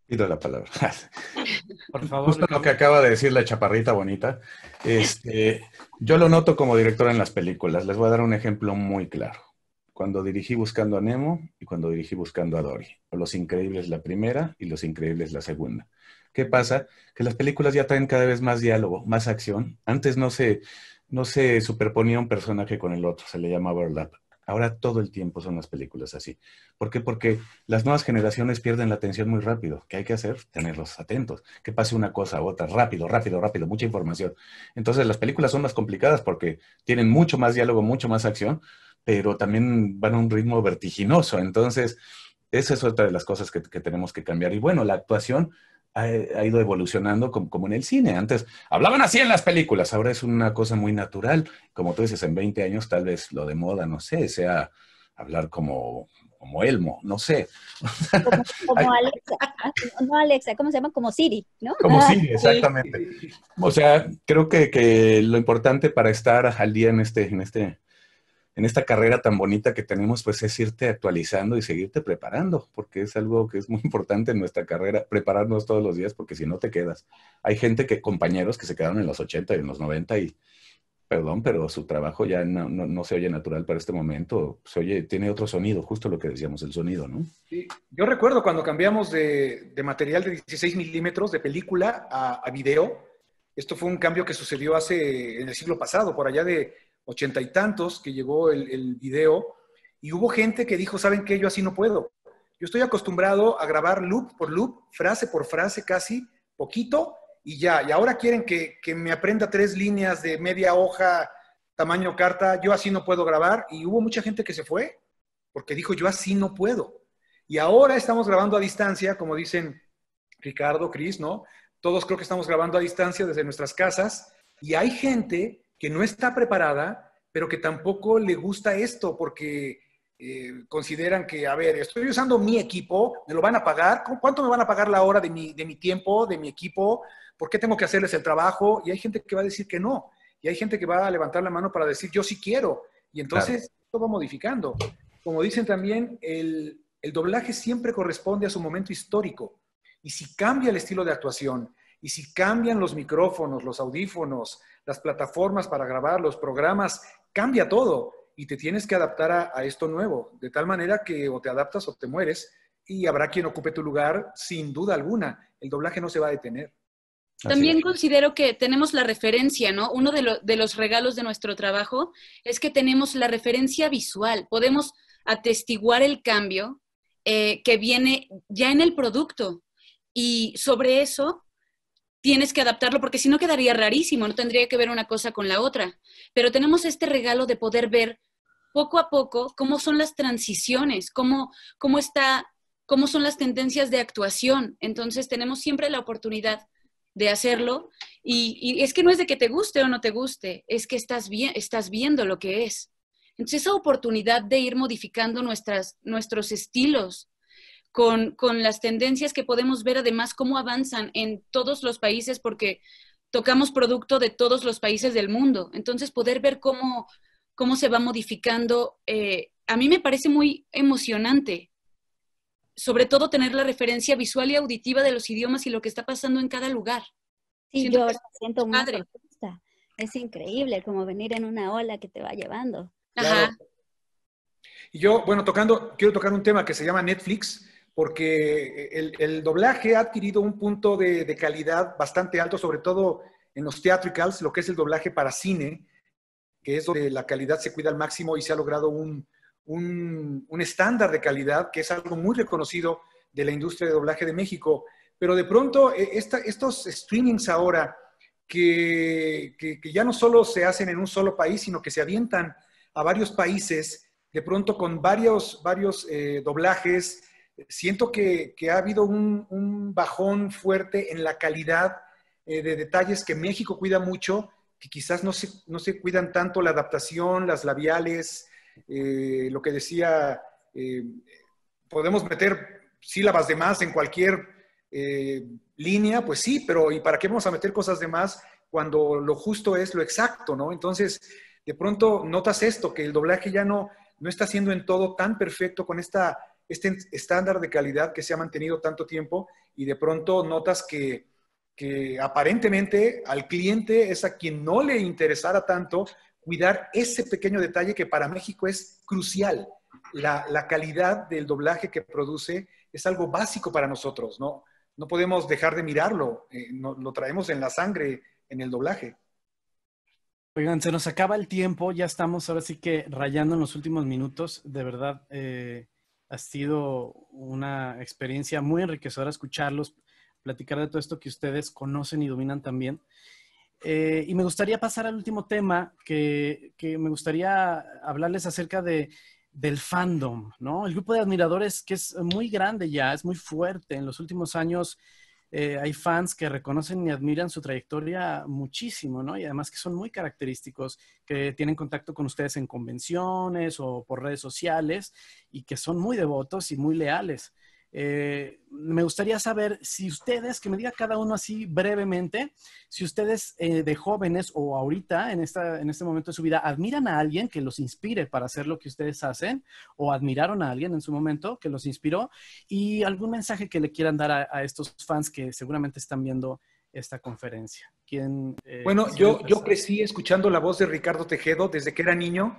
Pido la palabra. Por favor. Justo lo que acaba de decir la chaparrita bonita. Este, yo lo noto como director en las películas. Les voy a dar un ejemplo muy claro. Cuando dirigí Buscando a Nemo y cuando dirigí Buscando a Dory. Los Increíbles la primera y Los Increíbles la segunda. ¿Qué pasa? Que las películas ya traen cada vez más diálogo, más acción. Antes no se, no se superponía un personaje con el otro, se le llamaba overlap. Ahora todo el tiempo son las películas así. ¿Por qué? Porque las nuevas generaciones pierden la atención muy rápido. ¿Qué hay que hacer? Tenerlos atentos. Que pase una cosa a otra, rápido, rápido, rápido, mucha información. Entonces las películas son más complicadas porque tienen mucho más diálogo, mucho más acción, pero también van a un ritmo vertiginoso. Entonces, esa es otra de las cosas que, que tenemos que cambiar. Y bueno, la actuación ha, ido evolucionando como, en el cine. Antes hablaban así en las películas, ahora es una cosa muy natural. Como tú dices, en 20 años tal vez lo de moda, no sé, sea hablar como, Elmo, no sé. Como, Alexa, ah, no Alexa, ¿cómo se llama? Como Siri, ¿no? Como ah, Siri, exactamente. O sea, creo que, que lo importante para estar al día en este, en este en esta carrera tan bonita que tenemos, pues es irte actualizando y seguirte preparando, porque es algo que es muy importante en nuestra carrera, prepararnos todos los días, porque si no te quedas. Hay gente que, compañeros que se quedaron en los 80 y en los 90 y, perdón, pero su trabajo ya no, se oye natural para este momento, se oye, tiene otro sonido, justo lo que decíamos, el sonido, ¿no? Sí, yo recuerdo cuando cambiamos de, material de 16 milímetros de película a, a video, esto fue un cambio que sucedió hace, en el siglo pasado, por allá de ochenta y tantos que llegó el, video y hubo gente que dijo, ¿saben qué? Yo así no puedo. Yo estoy acostumbrado a grabar loop por loop, frase por frase casi, poquito y ya. Y ahora quieren que, que, me aprenda tres líneas de media hoja, tamaño carta. Yo así no puedo grabar. Y hubo mucha gente que se fue porque dijo, yo así no puedo. Y ahora estamos grabando a distancia, como dicen Ricardo, Cris, ¿no? Todos creo que estamos grabando a distancia desde nuestras casas. Y hay gente que no está preparada, pero que tampoco le gusta esto porque eh, consideran que, a ver, estoy usando mi equipo, me lo van a pagar, ¿cuánto me van a pagar la hora de mi, tiempo, de mi equipo? ¿Por qué tengo que hacerles el trabajo? Y hay gente que va a decir que no, y hay gente que va a levantar la mano para decir, yo sí quiero, y entonces esto va modificando. Como dicen también, el doblaje siempre corresponde a su momento histórico. Y si cambia el estilo de actuación, y si cambian los micrófonos, los audífonos, las plataformas para grabar, los programas, cambia todo y te tienes que adaptar a, esto nuevo, de tal manera que o te adaptas o te mueres y habrá quien ocupe tu lugar sin duda alguna. El doblaje no se va a detener. También considero que tenemos la referencia, ¿no? Uno de, los regalos de nuestro trabajo es que tenemos la referencia visual, podemos atestiguar el cambio eh, que viene ya en el producto y sobre eso tienes que adaptarlo porque si no quedaría rarísimo, no tendría que ver una cosa con la otra. Pero tenemos este regalo de poder ver poco a poco cómo son las transiciones, cómo, cómo está, cómo son las tendencias de actuación. Entonces tenemos siempre la oportunidad de hacerlo y, es que no es de que te guste o no te guste, es que estás, viendo lo que es. Entonces esa oportunidad de ir modificando nuestras, nuestros estilos, con, con las tendencias que podemos ver además cómo avanzan en todos los países, porque tocamos producto de todos los países del mundo. Entonces, poder ver cómo, cómo se va modificando, eh, a mí me parece muy emocionante. Sobre todo tener la referencia visual y auditiva de los idiomas y lo que está pasando en cada lugar. Sí, yo siento muy Es increíble como venir en una ola que te va llevando. Ajá. Y yo, bueno, tocando, quiero tocar un tema que se llama Netflix, porque el, doblaje ha adquirido un punto de, calidad bastante alto, sobre todo en los theatricals, lo que es el doblaje para cine, que es donde la calidad se cuida al máximo y se ha logrado un, un, estándar de calidad que es algo muy reconocido de la industria de doblaje de México. Pero de pronto, e, estos streamings ahora, que, ya no solo se hacen en un solo país, sino que se avientan a varios países, de pronto con varios, varios eh, doblajes, siento que, ha habido un, bajón fuerte en la calidad eh, de detalles que México cuida mucho, que quizás no se, no se cuidan tanto la adaptación, las labiales, eh, lo que decía, eh, podemos meter sílabas de más en cualquier línea, pues sí, pero ¿y para qué vamos a meter cosas de más cuando lo justo es lo exacto, Entonces, de pronto notas esto, que el doblaje ya no, no está siendo en todo tan perfecto con esta este estándar de calidad que se ha mantenido tanto tiempo y de pronto notas que, aparentemente al cliente es a quien no le interesara tanto cuidar ese pequeño detalle que para México es crucial. La, calidad del doblaje que produce es algo básico para nosotros, ¿no? No podemos dejar de mirarlo, eh, lo traemos en la sangre, en el doblaje. Oigan, se nos acaba el tiempo, ya estamos ahora sí que rayando en los últimos minutos, de verdad. Eh, ha sido una experiencia muy enriquecedora escucharlos, platicar de todo esto que ustedes conocen y dominan también. Eh, y me gustaría pasar al último tema, que, me gustaría hablarles acerca de, del fandom, ¿no? El grupo de admiradores que es muy grande ya, es muy fuerte. En los últimos años eh, hay fans que reconocen y admiran su trayectoria muchísimo, ¿no? Y además que son muy característicos, que tienen contacto con ustedes en convenciones o por redes sociales y que son muy devotos y muy leales. Eh, me gustaría saber si ustedes, que me diga cada uno así brevemente, si ustedes eh, de jóvenes o ahorita en, esta, en este momento de su vida admiran a alguien que los inspire para hacer lo que ustedes hacen o admiraron a alguien en su momento que los inspiró y algún mensaje que le quieran dar a, estos fans que seguramente están viendo esta conferencia. Eh, bueno, yo, yo crecí escuchando la voz de Ricardo Tejedo desde que era niño.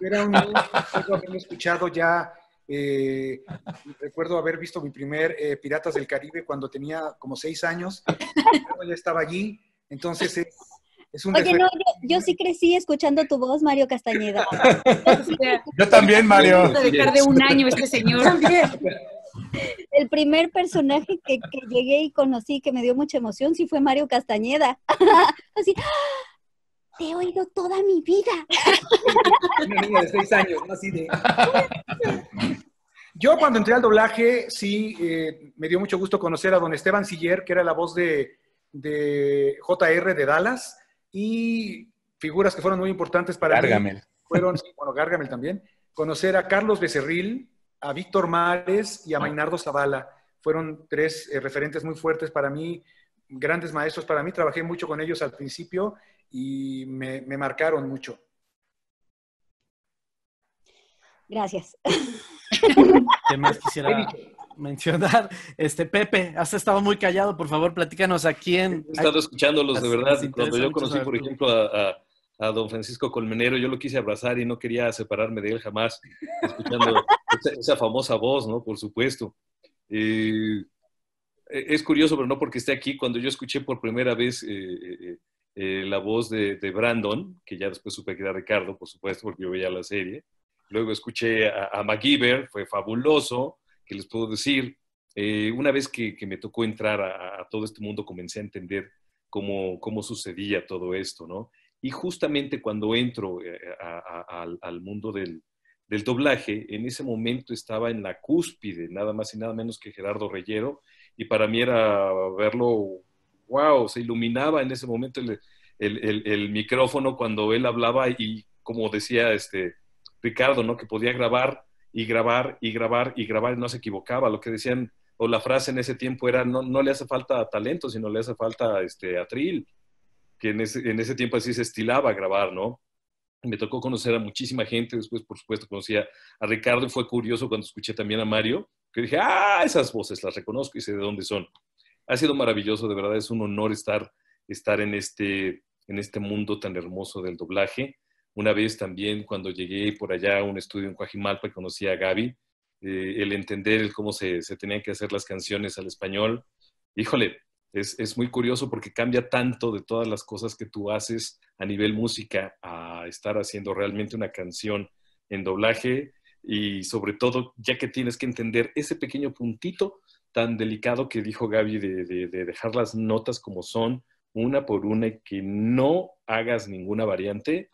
era un niño escuchado ya eh, recuerdo haber visto mi primer eh, Piratas del Caribe cuando tenía como seis años. ya estaba allí. Entonces es, un yo, sí crecí escuchando tu voz, Mario Castañeda. yo también, Mario. De un año este señor. El primer personaje que, llegué y conocí que me dio mucha emoción sí fue Mario Castañeda. Así, ah, te he oído toda mi vida. Una niña de seis años, Así de... Yo cuando entré al doblaje, sí, eh, me dio mucho gusto conocer a don Esteban Siller, que era la voz de, JR de Dallas, y figuras que fueron muy importantes para Gargamel. Mí. Fueron, bueno, Gargamel también. Conocer a Carlos Becerril, a Víctor Mares y a ah. Mainardo Zavala. Fueron tres eh, referentes muy fuertes para mí, grandes maestros para mí. Trabajé mucho con ellos al principio y me marcaron mucho. Gracias. ¿Qué más quisiera mencionar? Este, Pepe, has estaba muy callado, por favor, platícanos a quién. He estado escuchándolos, de verdad. Cuando yo conocí, por ejemplo, a, don Francisco Colmenero, yo lo quise abrazar y no quería separarme de él jamás, escuchando esa, famosa voz, ¿no? Por supuesto. Eh, es curioso, pero no porque esté aquí, cuando yo escuché por primera vez eh, eh, la voz de, Brandon, que ya después supe que era Ricardo, por supuesto, porque yo veía la serie, Luego escuché a, a fue fabuloso, que les puedo decir. Eh, una vez que, me tocó entrar a, todo este mundo, comencé a entender cómo, sucedía todo esto, ¿no? Y justamente cuando entro eh, al, mundo del, doblaje, en ese momento estaba en la cúspide, nada más y nada menos que Gerardo Reyero, y para mí era verlo, wow, se iluminaba en ese momento el micrófono cuando él hablaba y como decía este, Ricardo, ¿no? Que podía grabar y grabar y grabar y grabar y no se equivocaba. Lo que decían, o la frase en ese tiempo era, no, no le hace falta talento, sino le hace falta este, atril, que en ese, tiempo así se estilaba grabar, ¿no? Me tocó conocer a muchísima gente, después por supuesto conocía a Ricardo y fue curioso cuando escuché también a Mario, que dije, ah, esas voces las reconozco y sé de dónde son. Ha sido maravilloso, de verdad es un honor estar, estar en, este, en este mundo tan hermoso del doblaje una vez también cuando llegué por allá a un estudio en Coajimalpa conocí a Gaby, eh, el entender el cómo se, se, tenían que hacer las canciones al español, híjole, es, es, muy curioso porque cambia tanto de todas las cosas que tú haces a nivel música a estar haciendo realmente una canción en doblaje y sobre todo ya que tienes que entender ese pequeño puntito tan delicado que dijo Gaby de, de, de dejar las notas como son, una por una y que no hagas ninguna variante,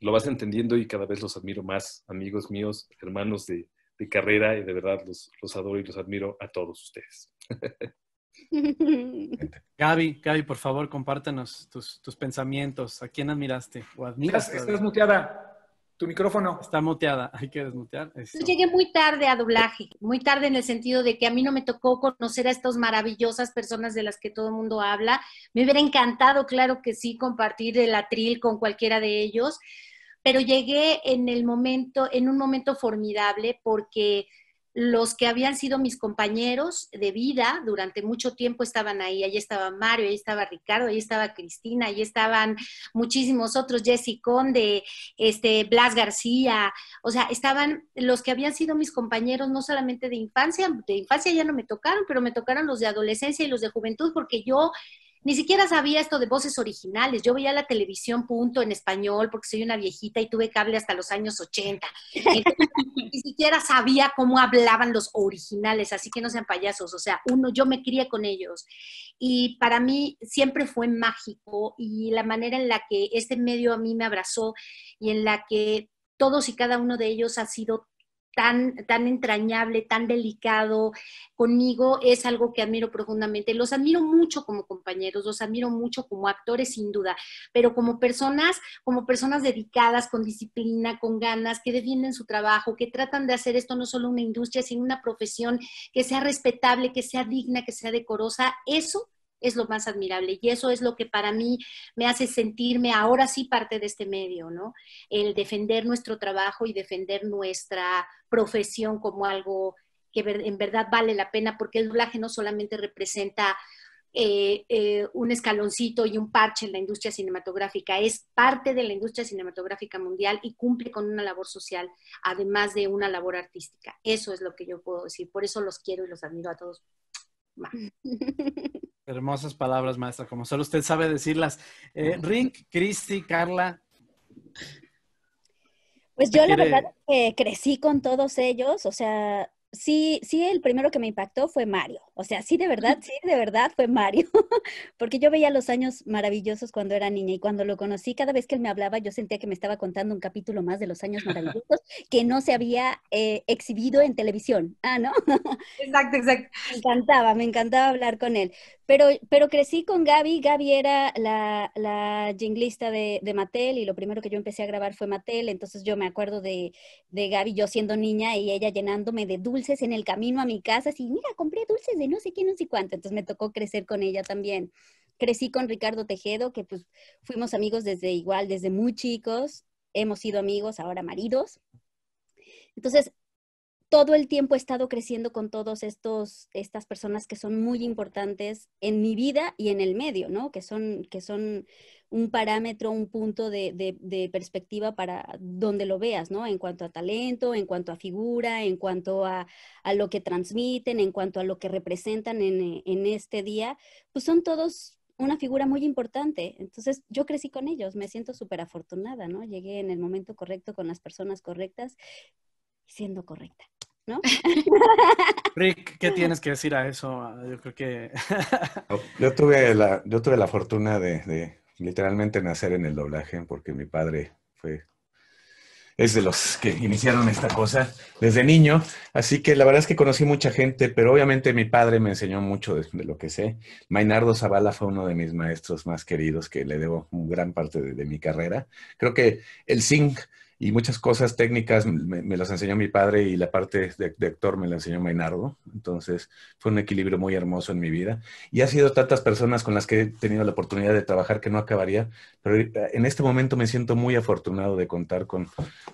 lo vas entendiendo y cada vez los admiro más, amigos míos, hermanos de, carrera, y de verdad los, los, adoro y los admiro a todos ustedes. Gaby, Gaby, por favor, compártanos tus, tus pensamientos. ¿A quién admiraste o admiras? Estás, muteada. Tu micrófono. Está muteada, hay que desmutear. Yo llegué muy tarde a doblaje, muy tarde en el sentido de que a mí no me tocó conocer a estas maravillosas personas de las que todo el mundo habla. Me hubiera encantado, claro que sí, compartir el atril con cualquiera de ellos, pero llegué en el momento, en un momento formidable porque los que habían sido mis compañeros de vida durante mucho tiempo estaban ahí. Ahí estaba Mario, ahí estaba Ricardo, ahí estaba Cristina, ahí estaban muchísimos otros, Jesse Conde, este, Blas García. O sea, estaban los que habían sido mis compañeros no solamente de infancia, de infancia ya no me tocaron, pero me tocaron los de adolescencia y los de juventud porque yo ni siquiera sabía esto de voces originales. Yo veía la televisión punto en español porque soy una viejita y tuve cable hasta los años 80. ni siquiera sabía cómo hablaban los originales, así que no sean payasos. O sea, uno, yo me crié con ellos. Y para mí siempre fue mágico y la manera en la que este medio a mí me abrazó y en la que todos y cada uno de ellos ha sido tan, tan entrañable, tan delicado conmigo, es algo que admiro profundamente. Los admiro mucho como compañeros, los admiro mucho como actores sin duda, pero como personas, como personas dedicadas, con disciplina, con ganas, que defienden su trabajo, que tratan de hacer esto no solo una industria, sino una profesión que sea respetable, que sea digna, que sea decorosa. Eso es lo más admirable y eso es lo que para mí me hace sentirme ahora sí parte de este medio, ¿no? El defender nuestro trabajo y defender nuestra profesión como algo que en verdad vale la pena porque el doblaje no solamente representa eh, eh, un escaloncito y un parche en la industria cinematográfica, es parte de la industria cinematográfica mundial y cumple con una labor social, además de una labor artística. Eso es lo que yo puedo decir, por eso los quiero y los admiro a todos. Hermosas palabras, maestra, como solo usted sabe decirlas. Eh, Christy, Cristi, Carla. Pues yo la verdad que crecí con todos ellos, o sea, sí, sí, el primero que me impactó fue Mario. O sea, sí, de verdad, sí, de verdad fue Mario. Porque yo veía los años maravillosos cuando era niña y cuando lo conocí, cada vez que él me hablaba, yo sentía que me estaba contando un capítulo más de los años maravillosos que no se había eh, exhibido en televisión. Ah, ¿no? Exacto, exacto. Me encantaba, me encantaba hablar con él. Pero, pero crecí con Gaby. Gaby era la, jinglista de, de Mattel y lo primero que yo empecé a grabar fue Mattel. Entonces yo me acuerdo de, de Gaby, yo siendo niña y ella llenándome de dulces dulces en el camino a mi casa, así, mira, compré dulces de no sé quién, no sé cuánto. Entonces me tocó crecer con ella también. Crecí con Ricardo Tejedo, que pues fuimos amigos desde igual, desde muy chicos, hemos sido amigos, ahora maridos. Entonces, todo el tiempo he estado creciendo con todos estos estas personas que son muy importantes en mi vida y en el medio, ¿no? Que son que son un parámetro, un punto de, perspectiva para donde lo veas, ¿no? En cuanto a talento, en cuanto a figura, en cuanto a, lo que transmiten, en cuanto a lo que representan en, eh, en este día, pues son todos una figura muy importante. Entonces yo crecí con ellos, me siento súper afortunada, ¿no? Llegué en el momento correcto con las personas correctas siendo correcta. ¿no? Rick, ¿qué tienes que decir a eso? Ah, yo creo que... yo, tuve la, yo tuve la fortuna de, literalmente nacer en el doblaje porque mi padre fue es de los que iniciaron esta cosa desde niño. Así que la verdad es que conocí mucha gente, pero obviamente mi padre me enseñó mucho de, lo que sé. Mainardo Zavala fue uno de mis maestros más queridos que le debo gran parte de, de mi carrera. Creo que el zinc y muchas cosas técnicas me, las enseñó mi padre y la parte de, actor me la enseñó Mainardo. Entonces fue un equilibrio muy hermoso en mi vida. Y ha sido tantas personas con las que he tenido la oportunidad de trabajar que no acabaría, pero eh, en este momento me siento muy afortunado de contar con,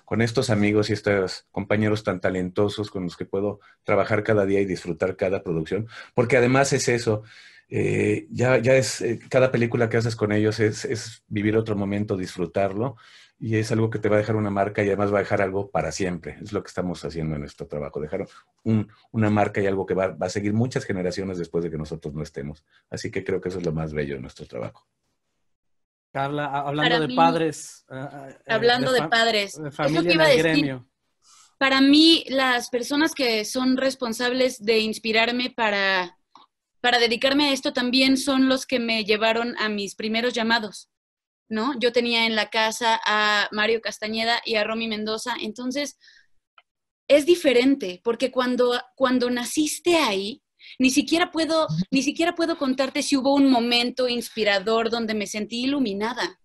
con estos amigos y estos compañeros tan talentosos con los que puedo trabajar cada día y disfrutar cada producción, porque además es eso. Eh, ya, ya es, eh, cada película que haces con ellos es, es vivir otro momento, disfrutarlo y es algo que te va a dejar una marca y además va a dejar algo para siempre. Es lo que estamos haciendo en nuestro trabajo, dejar un, una marca y algo que va, a seguir muchas generaciones después de que nosotros no estemos. Así que creo que eso es lo más bello de nuestro trabajo. Carla, hablando de padres. hablando de, padres. De familia Gremio. Para mí, las personas que son responsables de inspirarme para, para dedicarme a esto también son los que me llevaron a mis primeros llamados ¿no? Yo tenía en la casa a Mario Castañeda y a Romy Mendoza, entonces es diferente, porque cuando, cuando naciste ahí, ni siquiera, puedo, ni siquiera puedo contarte si hubo un momento inspirador donde me sentí iluminada.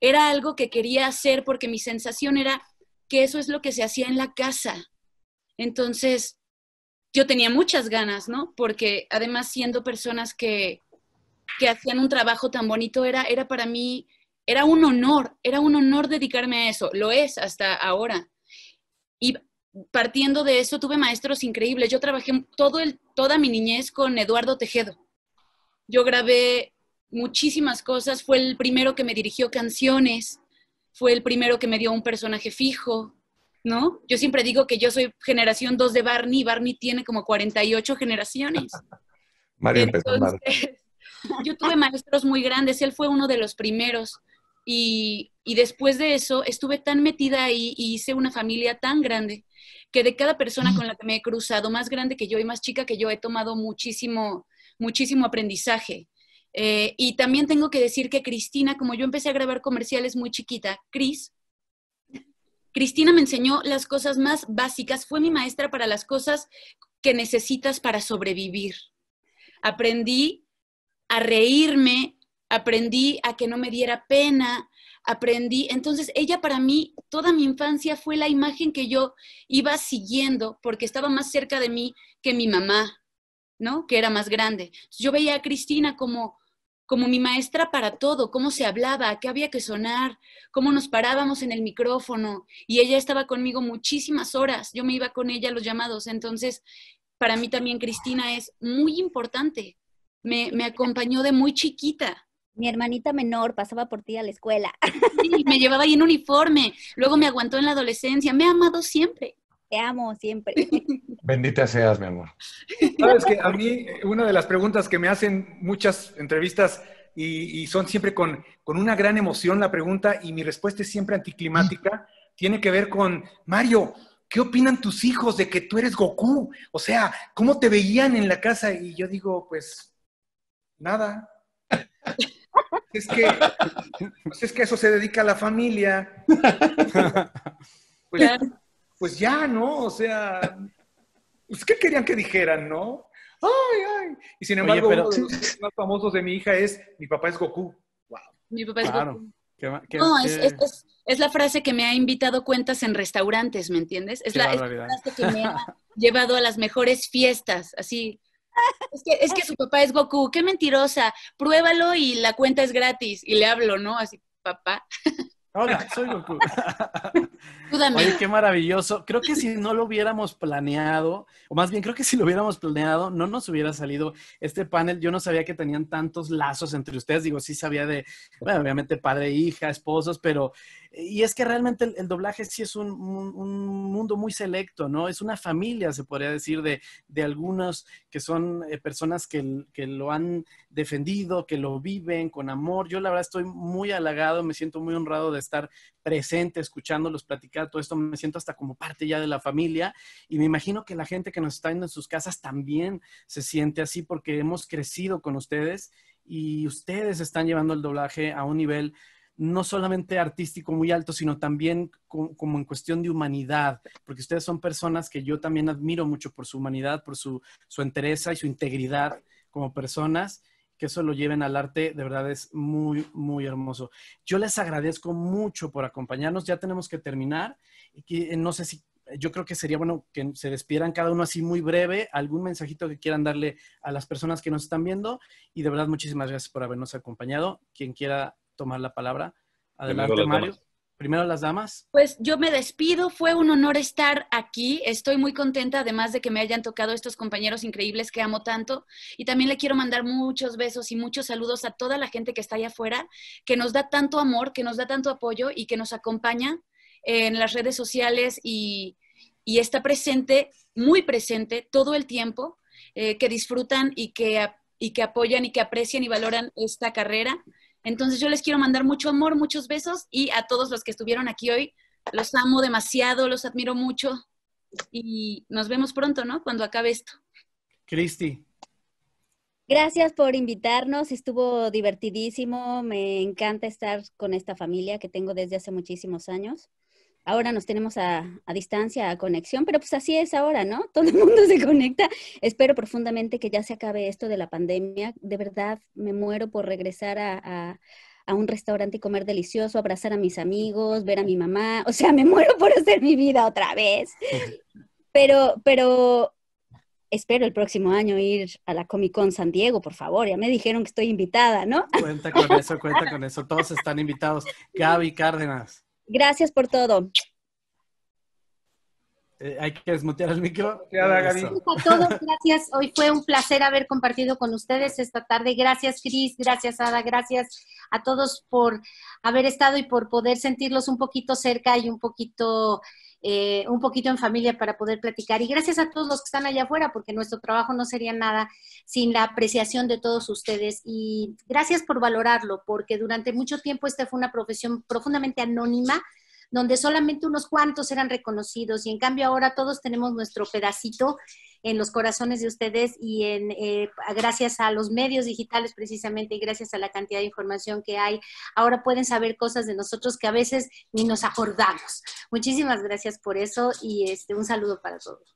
Era algo que quería hacer porque mi sensación era que eso es lo que se hacía en la casa. Entonces, yo tenía muchas ganas, ¿no? Porque además siendo personas que, que hacían un trabajo tan bonito, era, era para mí era un honor, era un honor dedicarme a eso, lo es hasta ahora. Y partiendo de eso tuve maestros increíbles. Yo trabajé todo el, toda mi niñez con Eduardo Tejedo. Yo grabé muchísimas cosas, fue el primero que me dirigió canciones, fue el primero que me dio un personaje fijo, ¿no? Yo siempre digo que yo soy generación 2 de Barney, Barney tiene como 48 generaciones. empezó Yo tuve maestros muy grandes, él fue uno de los primeros. Y, después de eso estuve tan metida ahí y hice una familia tan grande que de cada persona con la que me he cruzado, más grande que yo y más chica que yo, he tomado muchísimo, muchísimo aprendizaje. Eh, y también tengo que decir que Cristina, como yo empecé a grabar comerciales muy chiquita, Cris, Cristina me enseñó las cosas más básicas, fue mi maestra para las cosas que necesitas para sobrevivir. Aprendí a reírme aprendí a que no me diera pena, aprendí. Entonces, ella para mí, toda mi infancia fue la imagen que yo iba siguiendo porque estaba más cerca de mí que mi mamá, ¿no? Que era más grande. Yo veía a Cristina como como mi maestra para todo, cómo se hablaba, qué había que sonar, cómo nos parábamos en el micrófono. Y ella estaba conmigo muchísimas horas, yo me iba con ella a los llamados. Entonces, para mí también Cristina es muy importante. Me, me acompañó de muy chiquita mi hermanita menor pasaba por ti a la escuela. y me llevaba ahí en uniforme, luego me aguantó en la adolescencia, me ha amado siempre. Te amo siempre. Bendita seas, mi amor. Sabes que a mí una de las preguntas que me hacen muchas entrevistas y, son siempre con, una gran emoción la pregunta y mi respuesta es siempre anticlimática, tiene que ver con, Mario, ¿qué opinan tus hijos de que tú eres Goku? O sea, ¿cómo te veían en la casa? Y yo digo, pues, nada. Es que, pues es que eso se dedica a la familia. Pues, pues, ya, ¿no? O sea, pues, ¿qué querían que dijeran, no? Ay, ay. Y sin embargo, uno de los más famosos de mi hija es, mi papá es Goku. Wow. Mi papá es Goku. no, es, la frase que me ha invitado cuentas en restaurantes, ¿me entiendes? Es, la, frase que me ha llevado a las mejores fiestas, así. Es que, su papá es Goku, qué mentirosa, pruébalo y la cuenta es gratis. Y le hablo, ¿no? Así, papá. Hola, soy Goku. ay qué maravilloso. Creo que si no lo hubiéramos planeado, o más bien creo que si lo hubiéramos planeado, no nos hubiera salido este panel. Yo no sabía que tenían tantos lazos entre ustedes. Digo, sí sabía de, bueno, obviamente padre, hija, esposos, pero y es que realmente el, doblaje sí es un, mundo muy selecto, ¿no? Es una familia, se podría decir, de, algunos que son eh, personas que, que, lo han defendido, que lo viven con amor. Yo la verdad estoy muy halagado, me siento muy honrado de estar presente, escuchándolos platicar todo esto. Me siento hasta como parte ya de la familia y me imagino que la gente que nos está viendo en sus casas también se siente así porque hemos crecido con ustedes y ustedes están llevando el doblaje a un nivel no solamente artístico muy alto, sino también como en cuestión de humanidad, porque ustedes son personas que yo también admiro mucho por su humanidad, por su, su entereza y su integridad como personas, que eso lo lleven al arte, de verdad es muy, muy hermoso. Yo les agradezco mucho por acompañarnos, ya tenemos que terminar, y eh, no sé si... Yo creo que sería bueno que se despidieran cada uno así muy breve, algún mensajito que quieran darle a las personas que nos están viendo y de verdad muchísimas gracias por habernos acompañado. Quien quiera tomar la palabra. Adelante, Mario. Primero las damas. Pues yo me despido, fue un honor estar aquí, estoy muy contenta además de que me hayan tocado estos compañeros increíbles que amo tanto y también le quiero mandar muchos besos y muchos saludos a toda la gente que está allá afuera, que nos da tanto amor, que nos da tanto apoyo y que nos acompaña en las redes sociales y, y está presente, muy presente todo el tiempo, eh, que disfrutan y que, y que apoyan y que aprecian y valoran esta carrera. Entonces yo les quiero mandar mucho amor, muchos besos y a todos los que estuvieron aquí hoy, los amo demasiado, los admiro mucho y nos vemos pronto, ¿no? Cuando acabe esto. Cristi. Gracias por invitarnos, estuvo divertidísimo, me encanta estar con esta familia que tengo desde hace muchísimos años ahora nos tenemos a, distancia, a conexión, pero pues así es ahora, ¿no? Todo el mundo se conecta. Espero profundamente que ya se acabe esto de la pandemia. De verdad, me muero por regresar a, a, un restaurante y comer delicioso, abrazar a mis amigos, ver a mi mamá. O sea, me muero por hacer mi vida otra vez. Pero, pero espero el próximo año ir a la Comic Con San Diego, por favor. Ya me dijeron que estoy invitada, ¿no? Cuenta con eso, cuenta con eso. Todos están invitados. Gaby Cárdenas. Gracias por todo. Eh, hay que desmutear el micro. Gracias a todos, gracias. Hoy fue un placer haber compartido con ustedes esta tarde. Gracias, Cris, gracias, Ada, gracias a todos por haber estado y por poder sentirlos un poquito cerca y un poquito eh, un poquito en familia para poder platicar. Y gracias a todos los que están allá afuera, porque nuestro trabajo no sería nada sin la apreciación de todos ustedes. Y gracias por valorarlo, porque durante mucho tiempo esta fue una profesión profundamente anónima donde solamente unos cuantos eran reconocidos y en cambio ahora todos tenemos nuestro pedacito en los corazones de ustedes y en, eh, gracias a los medios digitales precisamente y gracias a la cantidad de información que hay, ahora pueden saber cosas de nosotros que a veces ni nos acordamos. Muchísimas gracias por eso y este, un saludo para todos.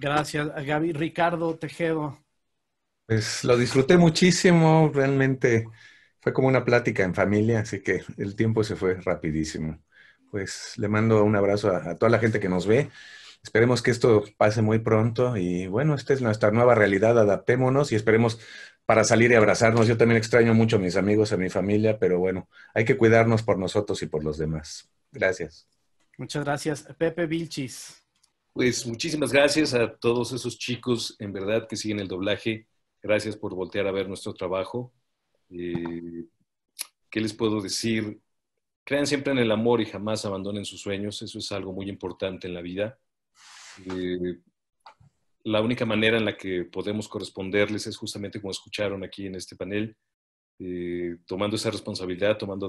Gracias, Gaby. Ricardo Tejedo. Pues lo disfruté muchísimo, realmente fue como una plática en familia, así que el tiempo se fue rapidísimo. Pues le mando un abrazo a toda la gente que nos ve Esperemos que esto pase muy pronto y bueno, esta es nuestra nueva realidad, adaptémonos y esperemos para salir y abrazarnos. Yo también extraño mucho a mis amigos, a mi familia, pero bueno, hay que cuidarnos por nosotros y por los demás. Gracias. Muchas gracias. Pepe Vilchis. Pues muchísimas gracias a todos esos chicos, en verdad, que siguen el doblaje. Gracias por voltear a ver nuestro trabajo. Eh, ¿Qué les puedo decir? Crean siempre en el amor y jamás abandonen sus sueños. Eso es algo muy importante en la vida. Eh, la única manera en la que podemos corresponderles es justamente como escucharon aquí en este panel, eh, tomando esa responsabilidad, tomando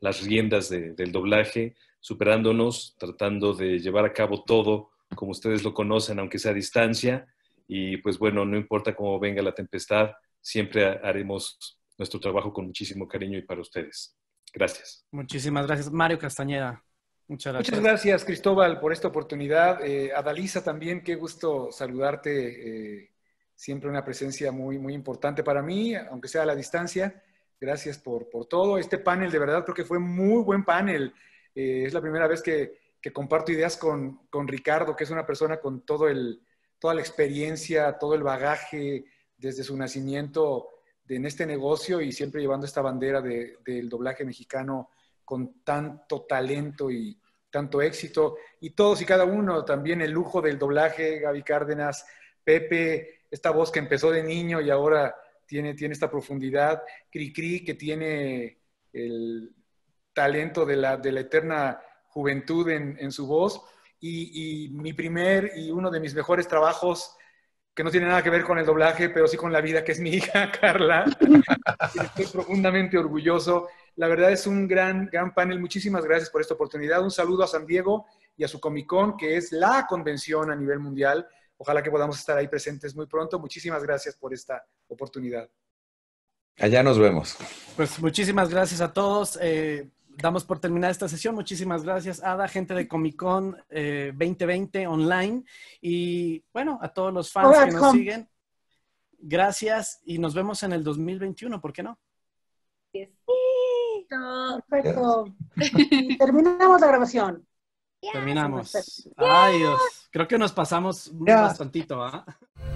las, riendas del doblaje, superándonos, tratando de llevar a cabo todo como ustedes lo conocen, aunque sea a distancia. Y pues bueno, no importa cómo venga la tempestad, siempre haremos nuestro trabajo con muchísimo cariño y para ustedes. Gracias. Muchísimas gracias, Mario Castañeda. Muchas gracias. Cristóbal, por esta oportunidad. Eh, Adalisa también, qué gusto saludarte. Eh, siempre una presencia muy, muy importante para mí, aunque sea a la distancia. Gracias por, todo. Este panel, de verdad, creo que fue muy buen panel. Eh, es la primera vez que, comparto ideas con, Ricardo, que es una persona con todo el, toda la experiencia, todo el bagaje desde su nacimiento en este negocio y siempre llevando esta bandera del doblaje mexicano con tanto talento y tanto éxito. Y todos y cada uno, también el lujo del doblaje, Gaby Cárdenas, Pepe, esta voz que empezó de niño y ahora tiene, tiene esta profundidad, Cri Cri que tiene el talento de la, de la eterna juventud en, su voz. Y, y, mi primer y uno de mis mejores trabajos, que no tiene nada que ver con el doblaje, pero sí con la vida, que es mi hija Carla. Estoy profundamente orgulloso la verdad es un gran, gran panel. Muchísimas gracias por esta oportunidad. Un saludo a San Diego y a su Comic Con, que es la convención a nivel mundial. Ojalá que podamos estar ahí presentes muy pronto. Muchísimas gracias por esta oportunidad. Allá nos vemos. Pues muchísimas gracias a todos. Eh, damos por terminada esta sesión. Muchísimas gracias, Ada, gente de Comic Con 2020 eh, online. Y bueno, a todos los fans que nos siguen. Gracias y nos vemos en el 2021, ¿por qué no? Sí. Perfecto. terminamos la grabación. Terminamos. Adiós. Creo que nos pasamos un bastantito, ¿ah?